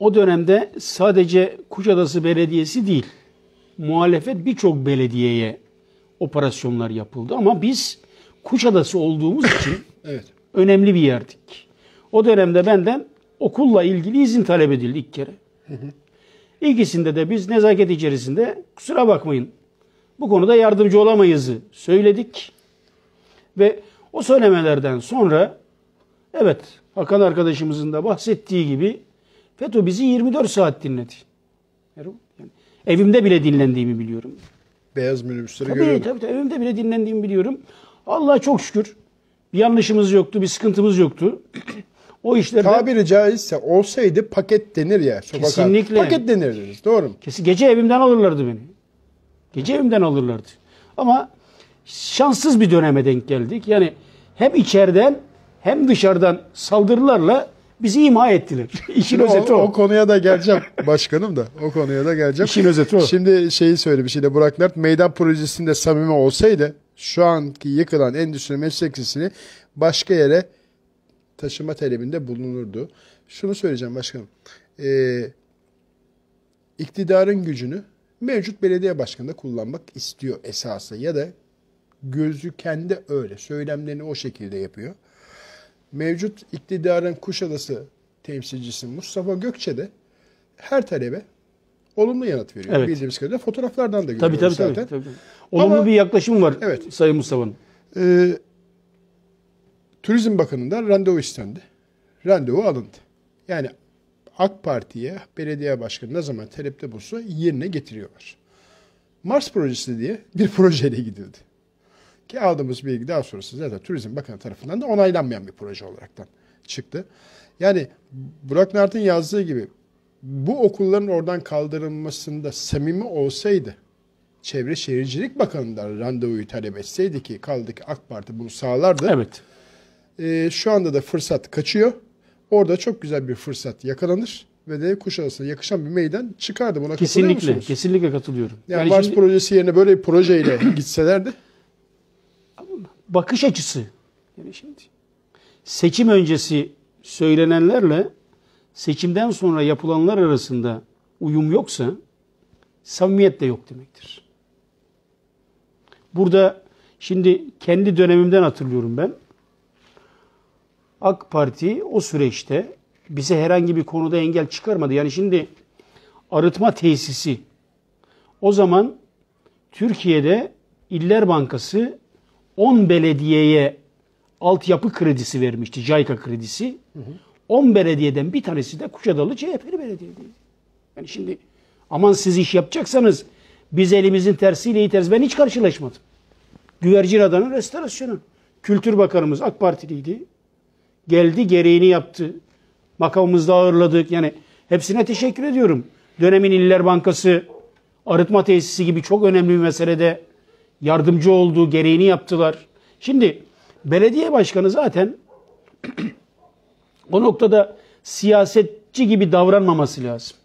o dönemde sadece Kuşadası Belediyesi değil, muhalefet birçok belediyeye operasyonlar yapıldı. Ama biz Kuşadası olduğumuz *coughs* için evet. önemli bir yerdik. O dönemde benden okulla ilgili izin talep edildi ilk kere. Hı hı. İkisinde de biz nezaket içerisinde kusura bakmayın bu konuda yardımcı olamayızı söyledik. Ve o söylemelerden sonra evet Hakan arkadaşımızın da bahsettiği gibi FETÖ bizi 24 saat dinledi. Yani evimde bile dinlendiğimi biliyorum. Beyaz minibüsleri tabii, Tabii tabii evimde bile dinlendiğimi biliyorum. Allah çok şükür bir yanlışımız yoktu, bir sıkıntımız yoktu. *clears throat* o işlerde... Tabiri caizse olsaydı paket denir ya. Sokak Kesinlikle. Paket denirdiniz doğru mu? Kesin, gece evimden alırlardı beni. Gece evimden alırlardı. Ama şanssız bir döneme denk geldik. Yani hem içeriden hem dışarıdan saldırılarla bizi imha ettiler. *laughs* İşin Şimdi özeti o, o. konuya da geleceğim *laughs* başkanım da. O konuya da geleceğim. İşin özeti o. Şimdi şeyi söyle bir şeyde Burak Lert meydan projesinde samimi olsaydı şu anki yıkılan endüstri meslekçisini başka yere taşıma talebinde bulunurdu. Şunu söyleyeceğim başkanım. Ee, iktidarın gücünü mevcut belediye başkanı da kullanmak istiyor esası ya da gözü kendi öyle. Söylemlerini o şekilde yapıyor mevcut iktidarın Kuşadası temsilcisi Mustafa Gökçe de her talebe olumlu yanıt veriyor. Evet. Bildiğimiz kadarıyla fotoğraflardan da görüyoruz tabii, tabii, zaten. Tabii, tabii. Olumlu Ama, bir yaklaşım var evet, Sayın Mustafa'nın. E, Turizm Bakanı'ndan randevu istendi. Randevu alındı. Yani AK Parti'ye belediye başkanı ne zaman talepte bulsa yerine getiriyorlar. Mars projesi diye bir *laughs* projeyle gidildi. Ki aldığımız bilgi daha sonrası zaten Turizm Bakanı tarafından da onaylanmayan bir proje olaraktan çıktı. Yani Burak Nart'ın yazdığı gibi bu okulların oradan kaldırılmasında samimi olsaydı Çevre Şehircilik Bakanı'ndan randevuyu talep etseydi ki kaldı ki AK Parti bunu sağlardı. Evet. E, şu anda da fırsat kaçıyor. Orada çok güzel bir fırsat yakalanır ve de Kuşadası'na yakışan bir meydan çıkardı. Buna kesinlikle, katılıyor musunuz? Kesinlikle katılıyorum. Yani, yani Mars şimdi... projesi yerine böyle bir projeyle *clears throat* gitselerdi bakış açısı. Yani şimdi seçim öncesi söylenenlerle seçimden sonra yapılanlar arasında uyum yoksa samimiyet de yok demektir. Burada şimdi kendi dönemimden hatırlıyorum ben. AK Parti o süreçte bize herhangi bir konuda engel çıkarmadı. Yani şimdi arıtma tesisi o zaman Türkiye'de İller Bankası 10 belediyeye altyapı kredisi vermişti, JICA kredisi. Hı hı. 10 belediyeden bir tanesi de Kuşadalı CHP'li belediyeydi. Yani şimdi aman siz iş yapacaksanız biz elimizin tersiyle iteriz. Ben hiç karşılaşmadım. Güvercin Adanın restorasyonu. Kültür Bakanımız AK Partiliydi. Geldi gereğini yaptı. Makamımızda ağırladık. Yani hepsine teşekkür ediyorum. Dönemin İller Bankası, arıtma tesisi gibi çok önemli bir meselede yardımcı olduğu gereğini yaptılar. Şimdi belediye başkanı zaten *clears throat* o noktada siyasetçi gibi davranmaması lazım.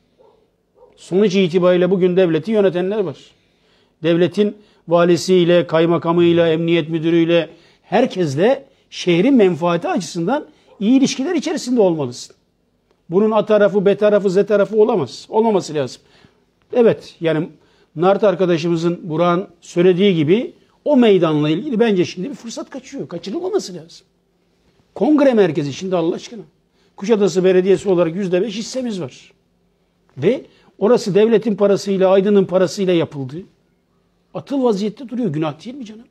Sonuç itibariyle bugün devleti yönetenler var. Devletin valisiyle, kaymakamıyla, emniyet müdürüyle, herkesle şehrin menfaati açısından iyi ilişkiler içerisinde olmalısın. Bunun A tarafı, B tarafı, Z tarafı olamaz. Olmaması lazım. Evet yani Nart arkadaşımızın Buran söylediği gibi o meydanla ilgili bence şimdi bir fırsat kaçıyor. Kaçınılmaması lazım. Kongre merkezi şimdi Allah aşkına. Kuşadası Belediyesi olarak yüzde beş hissemiz var. Ve orası devletin parasıyla, Aydın'ın parasıyla yapıldı. Atıl vaziyette duruyor. Günah değil mi canım?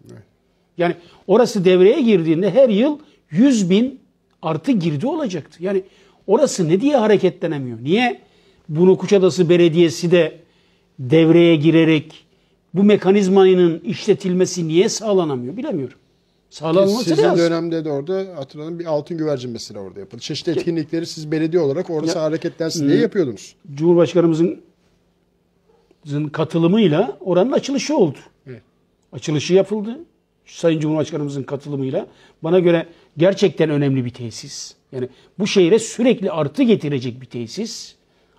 Yani orası devreye girdiğinde her yıl yüz bin artı girdi olacaktı. Yani orası ne diye hareketlenemiyor? Niye bunu Kuşadası Belediyesi de devreye girerek bu mekanizmanın işletilmesi niye sağlanamıyor bilemiyorum. Sağlanması Sizin lazım. dönemde de orada hatırladım bir altın güvercin mesela orada yapıldı. Çeşitli etkinlikleri siz belediye olarak orası ya, hareketlensin diye yapıyordunuz. Cumhurbaşkanımızın katılımıyla oranın açılışı oldu. Evet. Açılışı yapıldı. Sayın Cumhurbaşkanımızın katılımıyla bana göre gerçekten önemli bir tesis. Yani bu şehre sürekli artı getirecek bir tesis.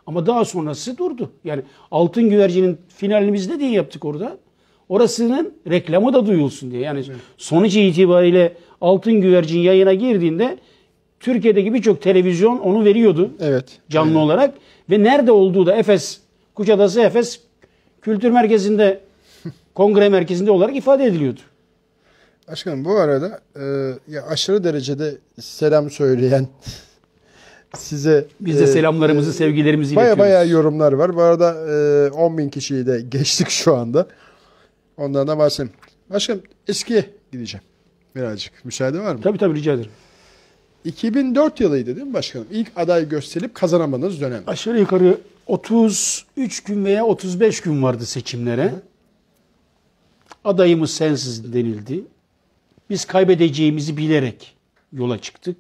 Ama daha sonrası durdu. Yani Altın Güvercin'in ne diye yaptık orada. Orasının reklamı da duyulsun diye. Yani evet. sonuç itibariyle Altın Güvercin yayına girdiğinde Türkiye'deki birçok televizyon onu veriyordu. Evet. Canlı evet. olarak ve nerede olduğu da Efes, Kuşadası Efes Kültür Merkezi'nde *laughs* Kongre Merkezi'nde olarak ifade ediliyordu. Başkanım bu arada e, ya aşırı derecede selam söyleyen size... Biz de e, selamlarımızı, e, sevgilerimizi baya Baya yorumlar var. Bu arada e, 10 bin kişiyi de *laughs* geçtik şu anda. Ondan da bahsedeyim. Başkanım eskiye gideceğim birazcık. Müsaade var mı? Tabi tabi rica ederim. 2004 yılıydı değil mi başkanım? İlk aday gösterip kazanamadığınız dönem. Aşağı yukarı 33 gün veya 35 gün vardı seçimlere. Hı. Adayımız sensiz denildi. Biz kaybedeceğimizi bilerek yola çıktık.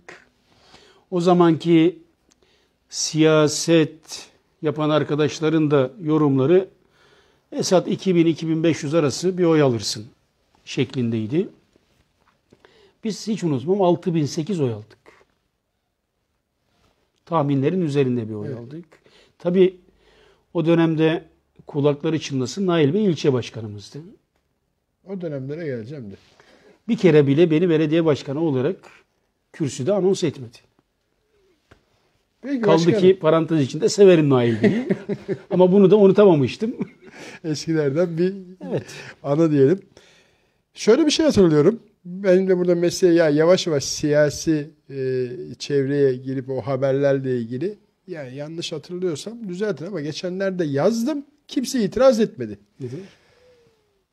O zamanki siyaset yapan arkadaşların da yorumları Esad 2000-2500 arası bir oy alırsın şeklindeydi. Biz hiç unutmam 6008 oy aldık. Tahminlerin üzerinde bir oy evet. aldık. Tabi o dönemde kulakları çınlasın Nail Bey ilçe başkanımızdı. O dönemlere geleceğim de. Bir kere bile beni belediye başkanı olarak kürsüde anons etmedi. Peki, Kaldı başkanım. ki parantez içinde severim Nailgi'yi. *laughs* Ama bunu da unutamamıştım. Eskilerden bir evet. ana diyelim. Şöyle bir şey hatırlıyorum. Benim de burada mesleğe ya yavaş yavaş siyasi e, çevreye girip o haberlerle ilgili yani yanlış hatırlıyorsam düzeltin ama geçenlerde yazdım. Kimse itiraz etmedi. Hı hı.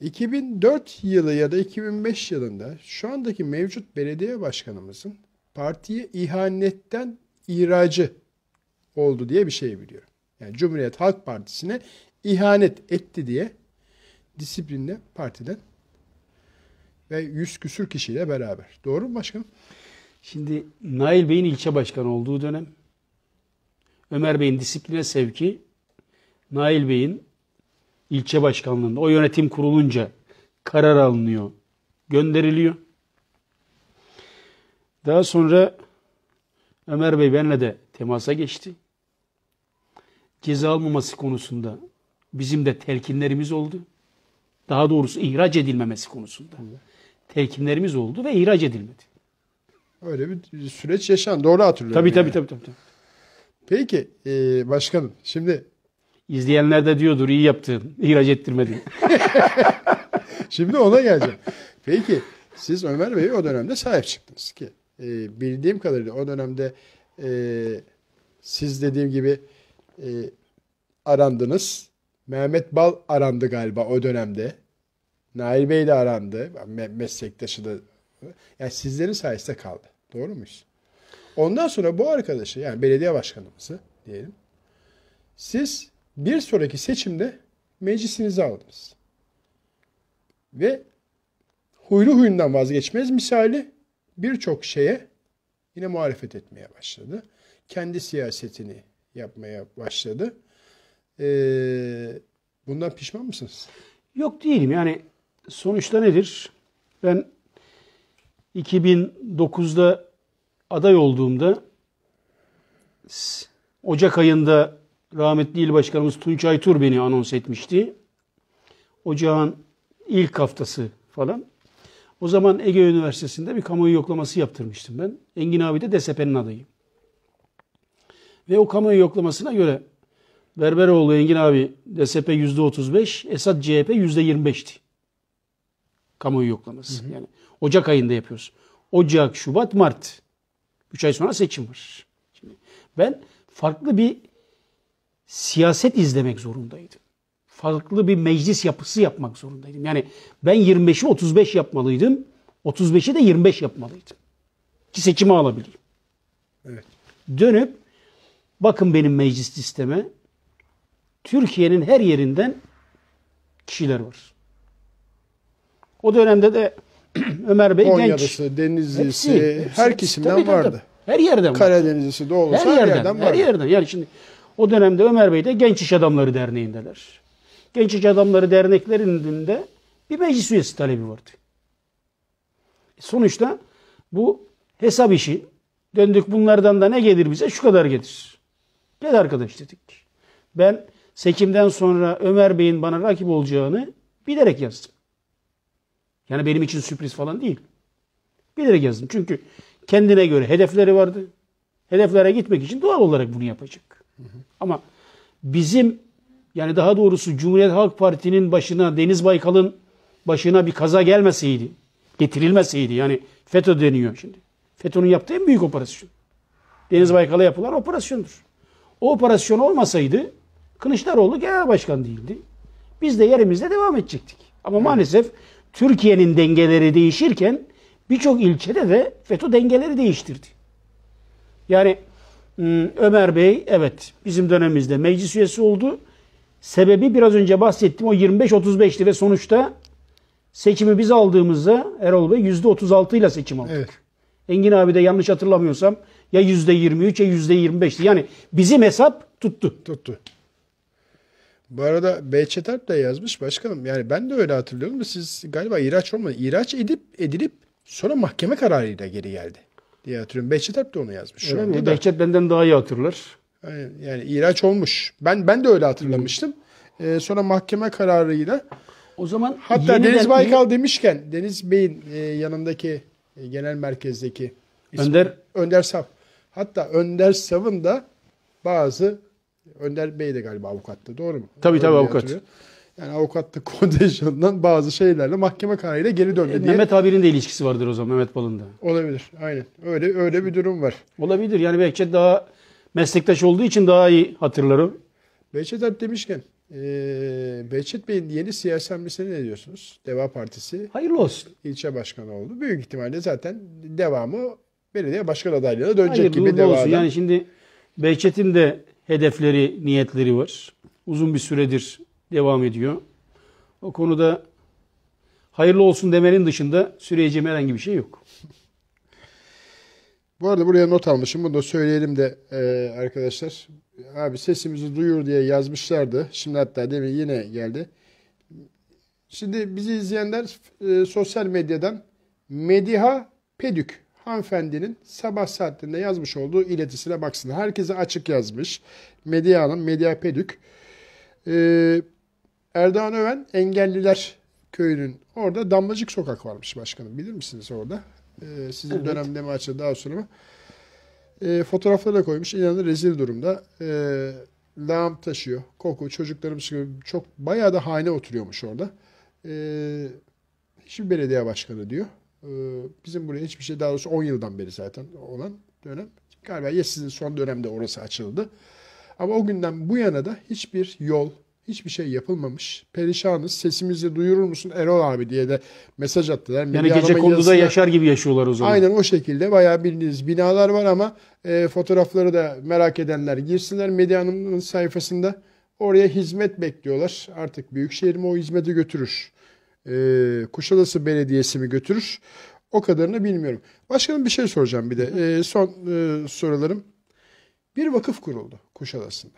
2004 yılı ya da 2005 yılında şu andaki mevcut belediye başkanımızın partiye ihanetten ihracı oldu diye bir şey biliyorum. Yani Cumhuriyet Halk Partisi'ne ihanet etti diye disiplinde partiden ve yüz küsür kişiyle beraber. Doğru mu başkanım? Şimdi Nail Bey'in ilçe başkanı olduğu dönem Ömer Bey'in disipline sevki Nail Bey'in ilçe başkanlığında o yönetim kurulunca karar alınıyor, gönderiliyor. Daha sonra Ömer Bey benimle de temasa geçti ceza almaması konusunda bizim de telkinlerimiz oldu. Daha doğrusu ihraç edilmemesi konusunda. Telkinlerimiz oldu ve ihraç edilmedi. Öyle bir süreç yaşan. Doğru hatırlıyorum. Tabii tabii, yani. tabii tabii tabii. Peki e, başkanım şimdi... izleyenler de diyordur iyi yaptın, ihraç ettirmedin. *laughs* *laughs* şimdi ona geleceğim. Peki siz Ömer Bey'e o dönemde sahip çıktınız ki. E, bildiğim kadarıyla o dönemde e, siz dediğim gibi e, arandınız. Mehmet Bal arandı galiba o dönemde. Nail Bey de arandı. Me meslektaşı da. Yani sizlerin sayesinde kaldı. Doğru muyuz? Ondan sonra bu arkadaşı yani belediye başkanımızı diyelim. Siz bir sonraki seçimde meclisinizi aldınız. Ve huylu huyundan vazgeçmez misali birçok şeye yine muhalefet etmeye başladı. Kendi siyasetini yapmaya başladı. Ee, bundan pişman mısınız? Yok değilim. Yani sonuçta nedir? Ben 2009'da aday olduğumda Ocak ayında rahmetli il başkanımız Tunç Aytur beni anons etmişti. Ocağın ilk haftası falan. O zaman Ege Üniversitesi'nde bir kamuoyu yoklaması yaptırmıştım ben. Engin abi de DSP'nin adayı. Ve o kamuoyu yoklamasına göre Berberoğlu Engin abi DSP %35, Esat CHP %25'ti. Kamuoyu yoklaması. Hı hı. Yani Ocak ayında yapıyoruz. Ocak, Şubat, Mart. 3 ay sonra seçim var. Şimdi ben farklı bir siyaset izlemek zorundaydım. Farklı bir meclis yapısı yapmak zorundaydım. Yani ben 25'i 35 yapmalıydım. 35'i de 25 yapmalıydım. Ki seçimi alabileyim. Evet. Dönüp Bakın benim meclis sisteme Türkiye'nin her yerinden kişiler var. O dönemde de *clears throat* Ömer Bey Konya'dısı, genç. Denizlisi, hepsi, hepsi, her kesimden tabii, vardı. Tabii, her yerden Karadenizlisi de olursa her yerden, her yerden vardı. Her yerden. Yani şimdi o dönemde Ömer Bey de Genç İş Adamları Derneği'ndeler. Genç İş Adamları Derneklerinde bir meclis üyesi talebi vardı. E, sonuçta bu hesap işi. Döndük bunlardan da ne gelir bize? Şu kadar gelir. Gel arkadaş dedik. Ben Sekim'den sonra Ömer Bey'in bana rakip olacağını bilerek yazdım. Yani benim için sürpriz falan değil. Bilerek yazdım. Çünkü kendine göre hedefleri vardı. Hedeflere gitmek için doğal olarak bunu yapacak. Ama bizim yani daha doğrusu Cumhuriyet Halk Parti'nin başına Deniz Baykal'ın başına bir kaza gelmeseydi, getirilmeseydi yani FETÖ deniyor şimdi. FETÖ'nün yaptığı en büyük operasyon. Deniz Baykal'a yapılan operasyondur. O operasyon olmasaydı Kılıçdaroğlu genel başkan değildi. Biz de yerimizde devam edecektik. Ama evet. maalesef Türkiye'nin dengeleri değişirken birçok ilçede de FETÖ dengeleri değiştirdi. Yani hmm, Ömer Bey evet bizim dönemimizde meclis üyesi oldu. Sebebi biraz önce bahsettim o 25-35'ti ve sonuçta seçimi biz aldığımızda Erol Bey %36 ile seçim aldık. Evet. Engin abi de yanlış hatırlamıyorsam ya yüzde yirmi üç ya yüzde yirmi beşti. Yani bizim hesap tuttu. Tuttu. Bu arada Behçet Alp de yazmış başkanım. Yani ben de öyle hatırlıyorum da siz galiba ihraç olmadı. İhraç edip edilip sonra mahkeme kararıyla geri geldi diye hatırlıyorum. Behçet Alp de onu yazmış. Şu öyle mi? Da. benden daha iyi hatırlar. Yani, yani ihraç olmuş. Ben ben de öyle hatırlamıştım. Ee, sonra mahkeme kararıyla o zaman hatta Deniz Baykal demişken Deniz Bey'in e, yanındaki e, genel merkezdeki ismi, Önder Önder Sap. Hatta Önder Sav'ın da bazı Önder Bey de galiba avukattı doğru mu? Tabii tabii avukat. Yani avukatlık *laughs* kontenjanından bazı şeylerle mahkeme kararıyla geri döndü e, diye. Mehmet abinin de ilişkisi vardır o zaman Mehmet Balın'da. Olabilir. Aynen. Öyle öyle bir durum var. Olabilir. Yani Behçet daha meslektaş olduğu için daha iyi hatırlarım. Behçet Alp demişken e, Behçet Bey'in yeni siyasi hamlesine ne diyorsunuz? Deva Partisi. Hayırlı olsun. İlçe başkanı oldu. Büyük ihtimalle zaten devamı belediye başkan adaylığına dönecek Hayır, gibi devam Yani şimdi Behçet'in de hedefleri, niyetleri var. Uzun bir süredir devam ediyor. O konuda hayırlı olsun demenin dışında süreyeceğim herhangi bir şey yok. Bu arada buraya not almışım. Bunu da söyleyelim de e, arkadaşlar. Abi sesimizi duyur diye yazmışlardı. Şimdi hatta demin yine geldi. Şimdi bizi izleyenler e, sosyal medyadan Mediha Pedük hanımefendinin sabah saatlerinde yazmış olduğu iletisine baksın. Herkese açık yazmış. Medya Hanım, Medya Pedük. Ee, Erdoğan Öven Engelliler Köyü'nün orada Damlacık Sokak varmış başkanım. Bilir misiniz orada? Ee, sizin evet. dönemde mi açıldı daha sonra mı? Ee, fotoğrafları da koymuş. İnanın rezil durumda. Ee, lağım taşıyor. Koku, çocuklarımız çok bayağı da hane oturuyormuş orada. Ee, hiçbir belediye başkanı diyor. Ee, bizim buraya hiçbir şey daha doğrusu 10 yıldan beri zaten olan dönem. Galiba sizin son dönemde orası açıldı. Ama o günden bu yana da hiçbir yol, hiçbir şey yapılmamış. Perişanız. Sesimizi duyurur musun Erol abi diye de mesaj attılar. Yani Milli gece konuda yazısına... yaşar gibi yaşıyorlar o zaman. Aynen o şekilde. Bayağı bildiğiniz binalar var ama e, fotoğrafları da merak edenler girsinler. Medya Hanım'ın sayfasında oraya hizmet bekliyorlar. Artık Büyükşehir mi o hizmeti götürür? e, Kuşadası Belediyesi mi götürür? O kadarını bilmiyorum. Başkanım bir şey soracağım bir de. E, son e, sorularım. Bir vakıf kuruldu Kuşadası'nda.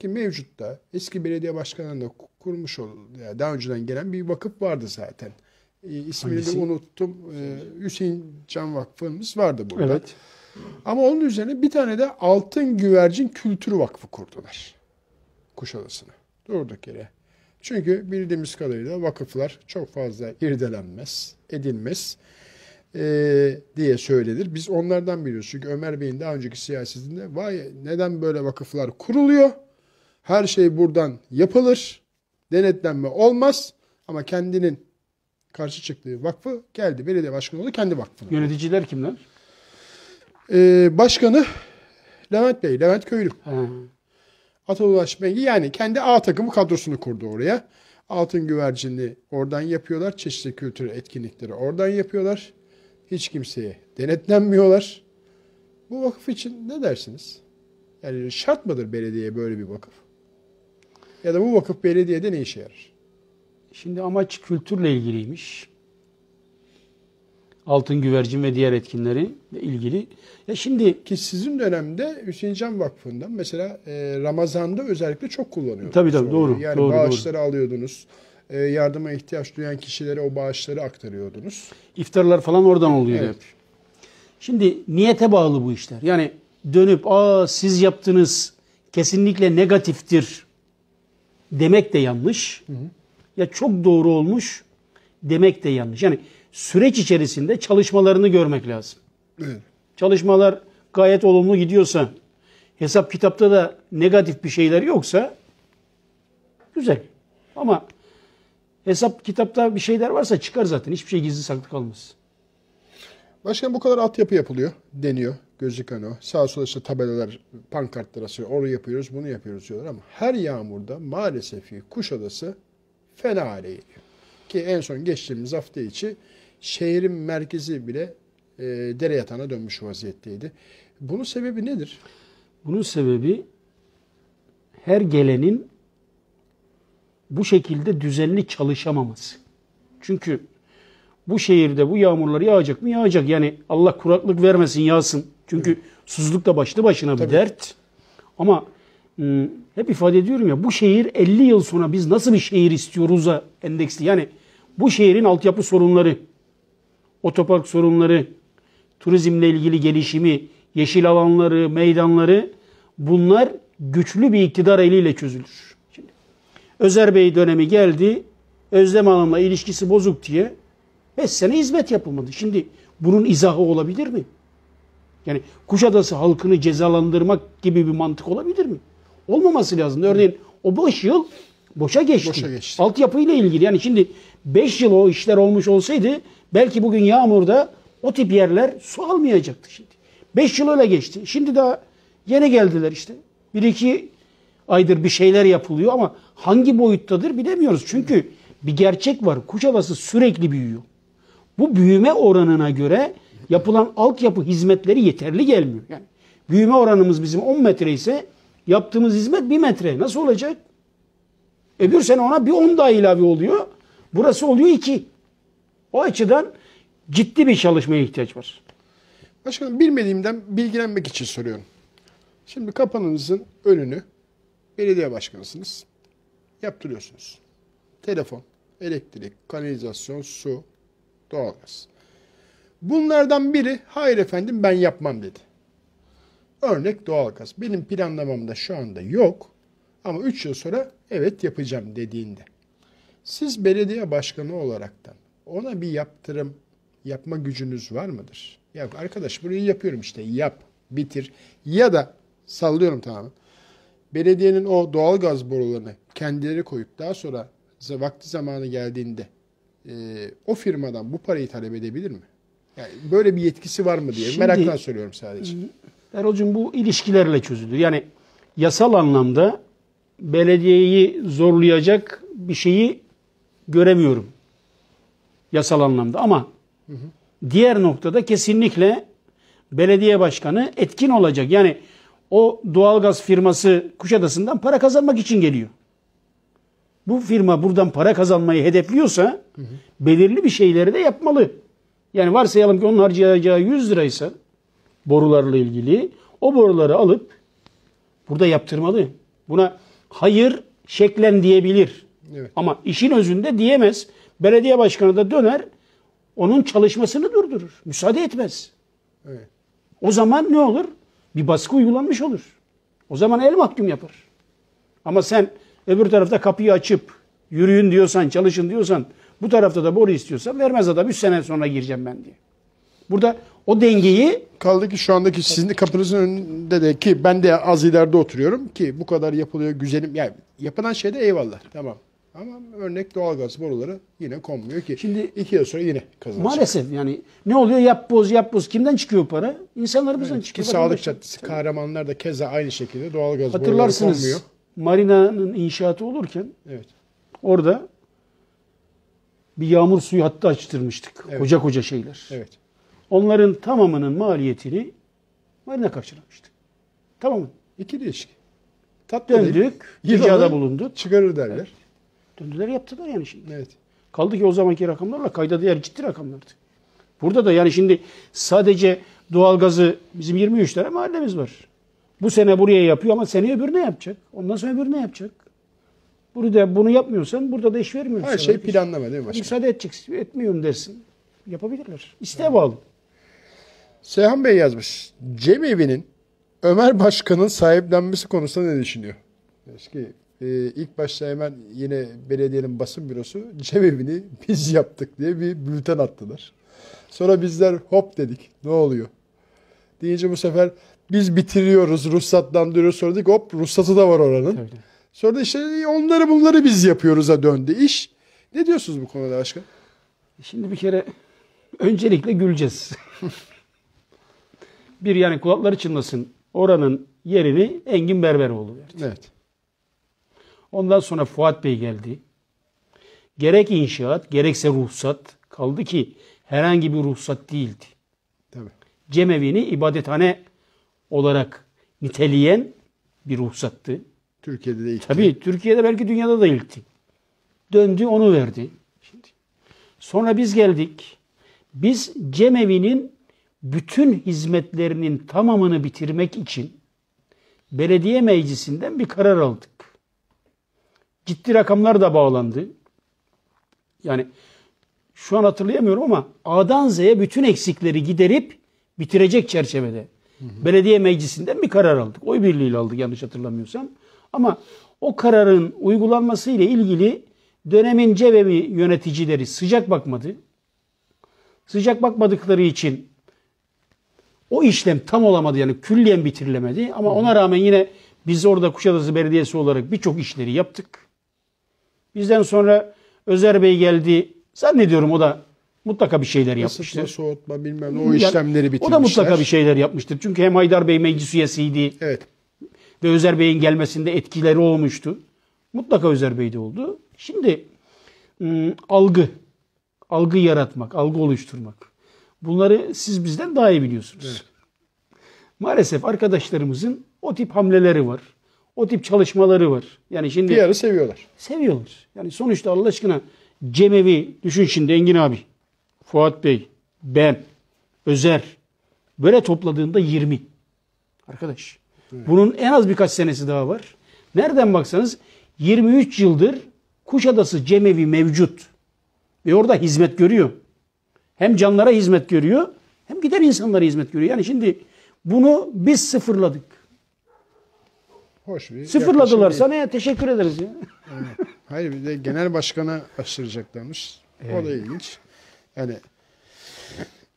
Ki mevcut da eski belediye başkanlarında kurmuş oldu. Yani daha önceden gelen bir vakıf vardı zaten. E, ismini Hangisi? de unuttum. E, Hüseyin Can Vakfımız vardı burada. Evet. Ama onun üzerine bir tane de Altın Güvercin Kültür Vakfı kurdular. Kuşadası'na. Durduk yere. Çünkü bildiğimiz kadarıyla vakıflar çok fazla irdelenmez, edilmez e, diye söylenir. Biz onlardan biliyoruz. Çünkü Ömer Bey'in daha önceki siyasetinde vay neden böyle vakıflar kuruluyor? Her şey buradan yapılır. Denetlenme olmaz. Ama kendinin karşı çıktığı vakfı geldi. Belediye başkanı oldu kendi vakfına. Yöneticiler kimler? Ee, başkanı Levent Bey, Levent Köylü. Ha. Ataulaş Bengi yani kendi A takımı kadrosunu kurdu oraya. Altın güvercinli oradan yapıyorlar. Çeşitli kültür etkinlikleri oradan yapıyorlar. Hiç kimseye denetlenmiyorlar. Bu vakıf için ne dersiniz? Yani şart mıdır belediye böyle bir vakıf? Ya da bu vakıf belediyede ne işe yarar? Şimdi amaç kültürle ilgiliymiş. Altın güvercin ve diğer etkinleri ilgili. Ya şimdi ki sizin dönemde Hüseyin Can Vakfı'ndan mesela e, Ramazan'da özellikle çok kullanıyordunuz. Tabii tabii doğru. Yani doğru, bağışları doğru. alıyordunuz. E, yardıma ihtiyaç duyan kişilere o bağışları aktarıyordunuz. İftarlar falan oradan oluyor evet. hep. Şimdi niyete bağlı bu işler. Yani dönüp aa siz yaptınız kesinlikle negatiftir demek de yanlış. Hı hı. Ya çok doğru olmuş demek de yanlış. Yani süreç içerisinde çalışmalarını görmek lazım. Evet. Çalışmalar gayet olumlu gidiyorsa, hesap kitapta da negatif bir şeyler yoksa güzel. Ama hesap kitapta bir şeyler varsa çıkar zaten. Hiçbir şey gizli saklı kalmaz. Başkan bu kadar altyapı yapılıyor deniyor. Gözüken o. sağ sola işte tabelalar, pankartlar asıyor. Onu yapıyoruz, bunu yapıyoruz diyorlar ama her yağmurda maalesef ki Kuşadası fena hale geliyor. Ki en son geçtiğimiz hafta içi şehrin merkezi bile e, dere yatağına dönmüş vaziyetteydi. Bunun sebebi nedir? Bunun sebebi her gelenin bu şekilde düzenli çalışamaması. Çünkü bu şehirde bu yağmurlar yağacak mı? Yağacak. Yani Allah kuraklık vermesin yağsın. Çünkü evet. susuzluk da başlı başına Tabii. bir dert. Ama ıı, hep ifade ediyorum ya bu şehir 50 yıl sonra biz nasıl bir şehir istiyoruz'a endeksli. Yani bu şehrin altyapı sorunları, otopark sorunları, turizmle ilgili gelişimi, yeşil alanları, meydanları bunlar güçlü bir iktidar eliyle çözülür. Şimdi, Özer Bey dönemi geldi. Özlem Hanım'la ilişkisi bozuk diye 5 sene hizmet yapılmadı. Şimdi bunun izahı olabilir mi? Yani Kuşadası halkını cezalandırmak gibi bir mantık olabilir mi? Olmaması lazım. Örneğin o 5 yıl boşa geçti. Boşa geçti. Altyapıyla ilgili yani şimdi 5 yıl o işler olmuş olsaydı belki bugün Yağmur'da o tip yerler su almayacaktı şimdi. 5 yıl öyle geçti. Şimdi daha yeni geldiler işte. Bir iki aydır bir şeyler yapılıyor ama hangi boyuttadır bilemiyoruz. Çünkü bir gerçek var. Kuşadası sürekli büyüyor. Bu büyüme oranına göre yapılan altyapı hizmetleri yeterli gelmiyor. Yani büyüme oranımız bizim 10 metre ise yaptığımız hizmet 1 metre. Nasıl olacak? Öbür sene ona bir 10 daha ilave oluyor. Burası oluyor 2. O açıdan ciddi bir çalışmaya ihtiyaç var. Başkanım bilmediğimden bilgilenmek için soruyorum. Şimdi kapanınızın önünü belediye başkanısınız. Yaptırıyorsunuz. Telefon, elektrik, kanalizasyon, su, doğalgaz. Bunlardan biri hayır efendim ben yapmam dedi. Örnek doğalgaz. Benim planlamamda şu anda yok. Ama 3 yıl sonra evet yapacağım dediğinde. Siz belediye başkanı olaraktan ona bir yaptırım yapma gücünüz var mıdır? Ya arkadaş burayı yapıyorum işte yap, bitir ya da sallıyorum tamamen. Belediyenin o doğal gaz borularını kendileri koyup daha sonra vakti zamanı geldiğinde e, o firmadan bu parayı talep edebilir mi? Yani böyle bir yetkisi var mı diye Şimdi, meraktan soruyorum sadece. Erol'cum bu ilişkilerle çözülür. Yani yasal anlamda belediyeyi zorlayacak bir şeyi göremiyorum yasal anlamda ama hı hı. diğer noktada kesinlikle belediye başkanı etkin olacak. Yani o doğalgaz firması Kuşadası'ndan para kazanmak için geliyor. Bu firma buradan para kazanmayı hedefliyorsa hı hı. belirli bir şeyleri de yapmalı. Yani varsayalım ki onun harcayacağı 100 liraysa borularla ilgili o boruları alıp burada yaptırmalı. Buna hayır şeklen diyebilir. Evet. Ama işin özünde diyemez. Belediye başkanı da döner onun çalışmasını durdurur. Müsaade etmez. Evet. O zaman ne olur? Bir baskı uygulanmış olur. O zaman el mahkum yapar. Ama sen öbür tarafta kapıyı açıp yürüyün diyorsan, çalışın diyorsan bu tarafta da boru istiyorsan vermez adam 3 sene sonra gireceğim ben diye. Burada o dengeyi kaldı ki şu andaki sizin kapınızın önünde de ki ben de az ileride oturuyorum ki bu kadar yapılıyor güzelim. Yani yapılan şeyde eyvallah tamam. Ama örnek doğalgaz boruları yine konmuyor ki. Şimdi iki yıl sonra yine kazanacak. Maalesef yani ne oluyor yap boz yap boz kimden çıkıyor para? İnsanlarımızdan evet, çıkıyor. Ki sağlık çatısı kahramanlar da keza aynı şekilde doğalgaz Hatırlarsınız, boruları konmuyor. Marina'nın inşaatı olurken evet. orada bir yağmur suyu hattı açtırmıştık. Evet. Koca koca şeyler. Evet onların tamamının maliyetini marine karşılamıştı. Tamam mı? İki ilişki. Tatlı Döndük, icada bulundu, Çıkarır derler. Evet. Döndüler yaptılar yani şimdi. Evet. Kaldı ki o zamanki rakamlarla kayda değer ciddi rakamlardı. Burada da yani şimdi sadece doğalgazı bizim 23 tane mahallemiz var. Bu sene buraya yapıyor ama seneye ne yapacak. Ondan sonra öbür ne yapacak. Burada bunu yapmıyorsan burada da iş vermiyorsun. Her şey planlama değil mi başkanım? Müsaade edeceksin. Etmiyorum dersin. Yapabilirler. İsteğe evet. Seyhan Bey yazmış. Cemevi'nin Ömer Başkan'ın sahiplenmesi konusunda ne düşünüyor? Eski e, ilk başta hemen yine belediyenin basın bürosu cemevi'ni *laughs* biz yaptık diye bir bülten attılar. Sonra bizler hop dedik ne oluyor? Deyince bu sefer biz bitiriyoruz ruhsatlandırıyoruz sonra dedik hop ruhsatı da var oranın. Tabii. Sonra işte onları bunları biz yapıyoruz'a döndü iş. Ne diyorsunuz bu konuda aşkım? Şimdi bir kere öncelikle güleceğiz. *laughs* bir yani kulakları çınlasın oranın yerini Engin Berberoğlu verdi. Evet. Ondan sonra Fuat Bey geldi. Gerek inşaat gerekse ruhsat kaldı ki herhangi bir ruhsat değildi. Tabii. Cemevini ibadethane olarak niteleyen bir ruhsattı. Türkiye'de de ilkti. Tabii Türkiye'de belki dünyada da ilkti. Döndü onu verdi. Şimdi. Sonra biz geldik. Biz Cemevi'nin bütün hizmetlerinin tamamını bitirmek için belediye meclisinden bir karar aldık. Ciddi rakamlar da bağlandı. Yani şu an hatırlayamıyorum ama A'dan Z'ye bütün eksikleri giderip bitirecek çerçevede. Hı hı. Belediye meclisinden bir karar aldık. Oy birliğiyle aldık yanlış hatırlamıyorsam. Ama o kararın uygulanması ile ilgili dönemin cebevi yöneticileri sıcak bakmadı. Sıcak bakmadıkları için o işlem tam olamadı yani külliyen bitirilemedi ama ona rağmen yine biz orada Kuşadası Belediyesi olarak birçok işleri yaptık. Bizden sonra Özer Bey geldi. Zannediyorum o da mutlaka bir şeyler yapmıştır. Isıtma, soğutma bilmem ne o işlemleri bitirmişler. O da mutlaka bir şeyler yapmıştır. Çünkü hem Haydar Bey meclis üyesiydi. Evet. Ve Özer Bey'in gelmesinde etkileri olmuştu. Mutlaka Özer Bey'de oldu. Şimdi algı, algı yaratmak, algı oluşturmak. Bunları siz bizden daha iyi biliyorsunuz. Evet. Maalesef arkadaşlarımızın o tip hamleleri var. O tip çalışmaları var. Yani şimdi PR'ı seviyorlar. Seviyorlar. Yani sonuçta Allah aşkına Cemevi düşün şimdi Engin abi. Fuat Bey, ben, Özer böyle topladığında 20. Arkadaş. Evet. Bunun en az birkaç senesi daha var. Nereden baksanız 23 yıldır Kuşadası Cemevi mevcut. Ve orada hizmet görüyor. Hem canlara hizmet görüyor hem gider insanlara hizmet görüyor. Yani şimdi bunu biz sıfırladık. Hoş bir Sıfırladılar sana ya teşekkür ederiz ya. Evet. Hayır bir de genel başkana açtıracaklarmış. Evet. O da ilginç. Yani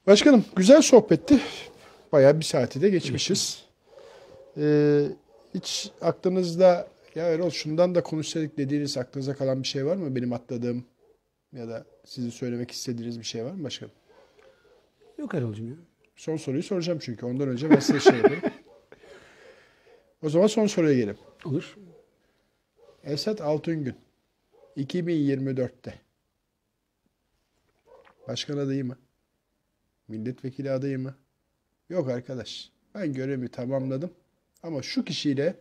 başkanım güzel sohbetti. Bayağı bir saati de geçmişiz. Ee, hiç aklınızda ya Erol şundan da konuşsaydık dediğiniz aklınıza kalan bir şey var mı? Benim atladığım ya da sizin söylemek istediğiniz bir şey var mı başkanım? Yok Erol'cum ya. Son soruyu soracağım çünkü ondan önce ben size şey yapayım. O zaman son soruya gelip. Olur. Esat Altıngün 2024'te başkan adayı mı? Milletvekili adayı mı? Yok arkadaş. Ben görevimi tamamladım. Ama şu kişiyle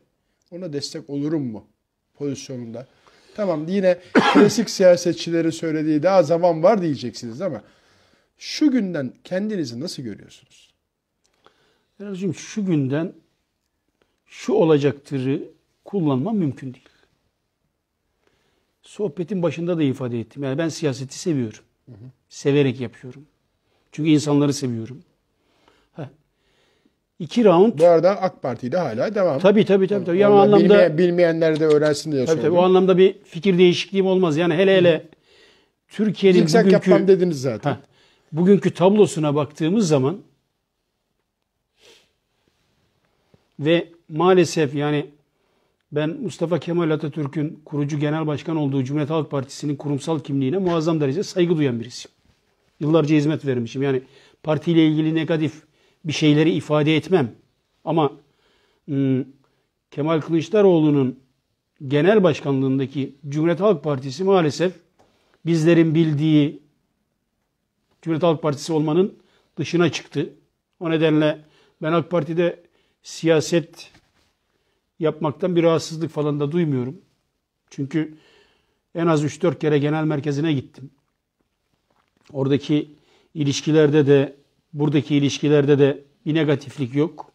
ona destek olurum mu? Pozisyonunda Tamam yine *coughs* klasik siyasetçileri söylediği daha zaman var diyeceksiniz ama şu günden kendinizi nasıl görüyorsunuz? Eracığım şu günden şu olacaktırı kullanma mümkün değil. Sohbetin başında da ifade ettim. Yani ben siyaseti seviyorum. Hı hı. Severek yapıyorum. Çünkü insanları seviyorum. İki round. Bu arada AK Parti'de hala devam. Tabii tabii tabii. tabii. Yani o anlamda, bilmeye, bilmeyenler de öğrensin diye tabii, Tabii, o anlamda bir fikir değişikliği olmaz. Yani hele hele Hı. Türkiye'nin Zikzak bugünkü... yapmam dediniz zaten. Heh, bugünkü tablosuna baktığımız zaman ve maalesef yani ben Mustafa Kemal Atatürk'ün kurucu genel başkan olduğu Cumhuriyet Halk Partisi'nin kurumsal kimliğine muazzam derece saygı duyan birisiyim. Yıllarca hizmet vermişim. Yani partiyle ilgili negatif bir şeyleri ifade etmem. Ama ıı, Kemal Kılıçdaroğlu'nun genel başkanlığındaki Cumhuriyet Halk Partisi maalesef bizlerin bildiği Cumhuriyet Halk Partisi olmanın dışına çıktı. O nedenle ben AK Parti'de siyaset yapmaktan bir rahatsızlık falan da duymuyorum. Çünkü en az 3-4 kere genel merkezine gittim. Oradaki ilişkilerde de Buradaki ilişkilerde de bir negatiflik yok.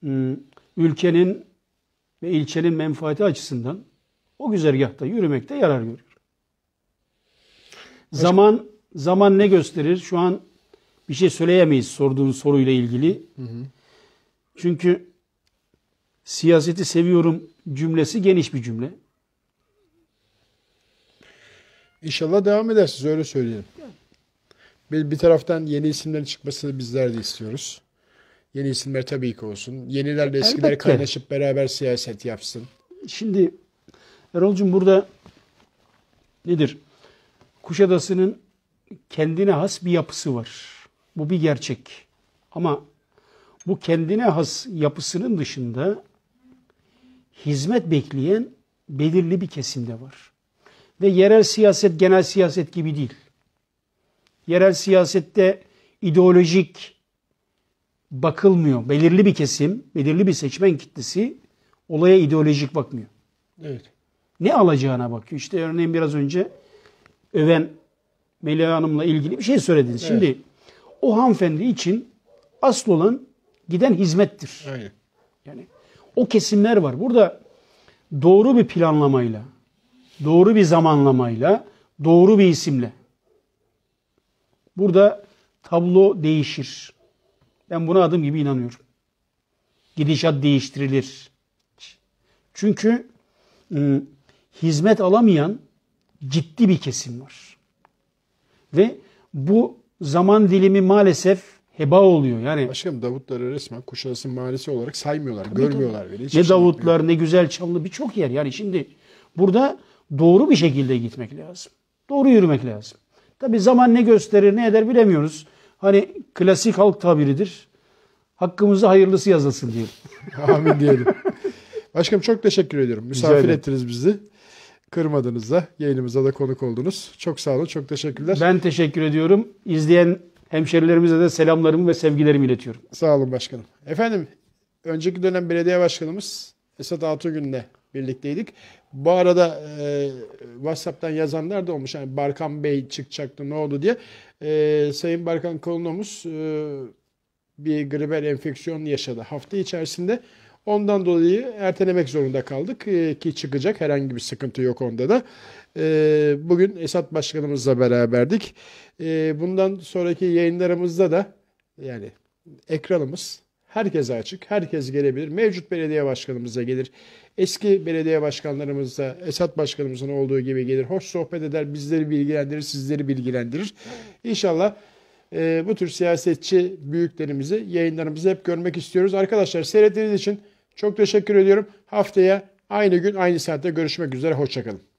Hmm, ülkenin ve ilçenin menfaati açısından o güzergahta yürümekte yarar görüyor. Zaman zaman ne gösterir? Şu an bir şey söyleyemeyiz sorduğun soruyla ilgili. Hı hı. Çünkü siyaseti seviyorum cümlesi geniş bir cümle. İnşallah devam edersiniz öyle söyleyelim. Yani. Bir, bir taraftan yeni isimlerin çıkmasını bizler de istiyoruz. Yeni isimler tabii ki olsun. Yenilerle eskiler Elbette. kaynaşıp beraber siyaset yapsın. Şimdi Erol'cum burada nedir? Kuşadası'nın kendine has bir yapısı var. Bu bir gerçek. Ama bu kendine has yapısının dışında hizmet bekleyen belirli bir kesimde var. Ve yerel siyaset genel siyaset gibi değil yerel siyasette ideolojik bakılmıyor. Belirli bir kesim, belirli bir seçmen kitlesi olaya ideolojik bakmıyor. Evet. Ne alacağına bakıyor. İşte örneğin biraz önce öven Melih Hanım'la ilgili bir şey söylediniz. Evet. Şimdi o hanımefendi için asıl olan giden hizmettir. Aynen. Yani o kesimler var. Burada doğru bir planlamayla, doğru bir zamanlamayla, doğru bir isimle Burada tablo değişir. Ben buna adım gibi inanıyorum. Gidişat değiştirilir. Çünkü ıı, hizmet alamayan ciddi bir kesim var. Ve bu zaman dilimi maalesef heba oluyor. Yani Başkanım Davutları resmen kuşağısın mahallesi olarak saymıyorlar, Tabii görmüyorlar bile. Hiç ne şey Davutlar, yapmıyor. ne Güzel Çallı birçok yer. Yani şimdi burada doğru bir şekilde gitmek lazım. Doğru yürümek lazım. Tabi zaman ne gösterir ne eder bilemiyoruz. Hani klasik halk tabiridir. Hakkımızı hayırlısı yazılsın diyelim. *laughs* Amin diyelim. Başkanım çok teşekkür ediyorum. Misafir ettiniz bizi. Kırmadınız da yayınımıza da konuk oldunuz. Çok sağ olun, çok teşekkürler. Ben teşekkür ediyorum. İzleyen hemşerilerimize de selamlarımı ve sevgilerimi iletiyorum. Sağ olun başkanım. Efendim, önceki dönem belediye başkanımız Esat Atugün'le birlikteydik. Bu arada e, WhatsApp'tan yazanlar da olmuş. Yani Barkan Bey çıkacaktı ne oldu diye. E, Sayın Barkan Kolonomuz e, bir gribel enfeksiyon yaşadı hafta içerisinde. Ondan dolayı ertelemek zorunda kaldık e, ki çıkacak herhangi bir sıkıntı yok onda da. E, bugün Esat Başkanımızla beraberdik. E, bundan sonraki yayınlarımızda da yani ekranımız herkese açık. Herkes gelebilir. Mevcut belediye başkanımız da gelir. Eski belediye başkanlarımız da Esat başkanımızın olduğu gibi gelir. Hoş sohbet eder, bizleri bilgilendirir, sizleri bilgilendirir. İnşallah e, bu tür siyasetçi büyüklerimizi yayınlarımızı hep görmek istiyoruz. Arkadaşlar seyrettiğiniz için çok teşekkür ediyorum. Haftaya aynı gün aynı saatte görüşmek üzere. Hoşçakalın.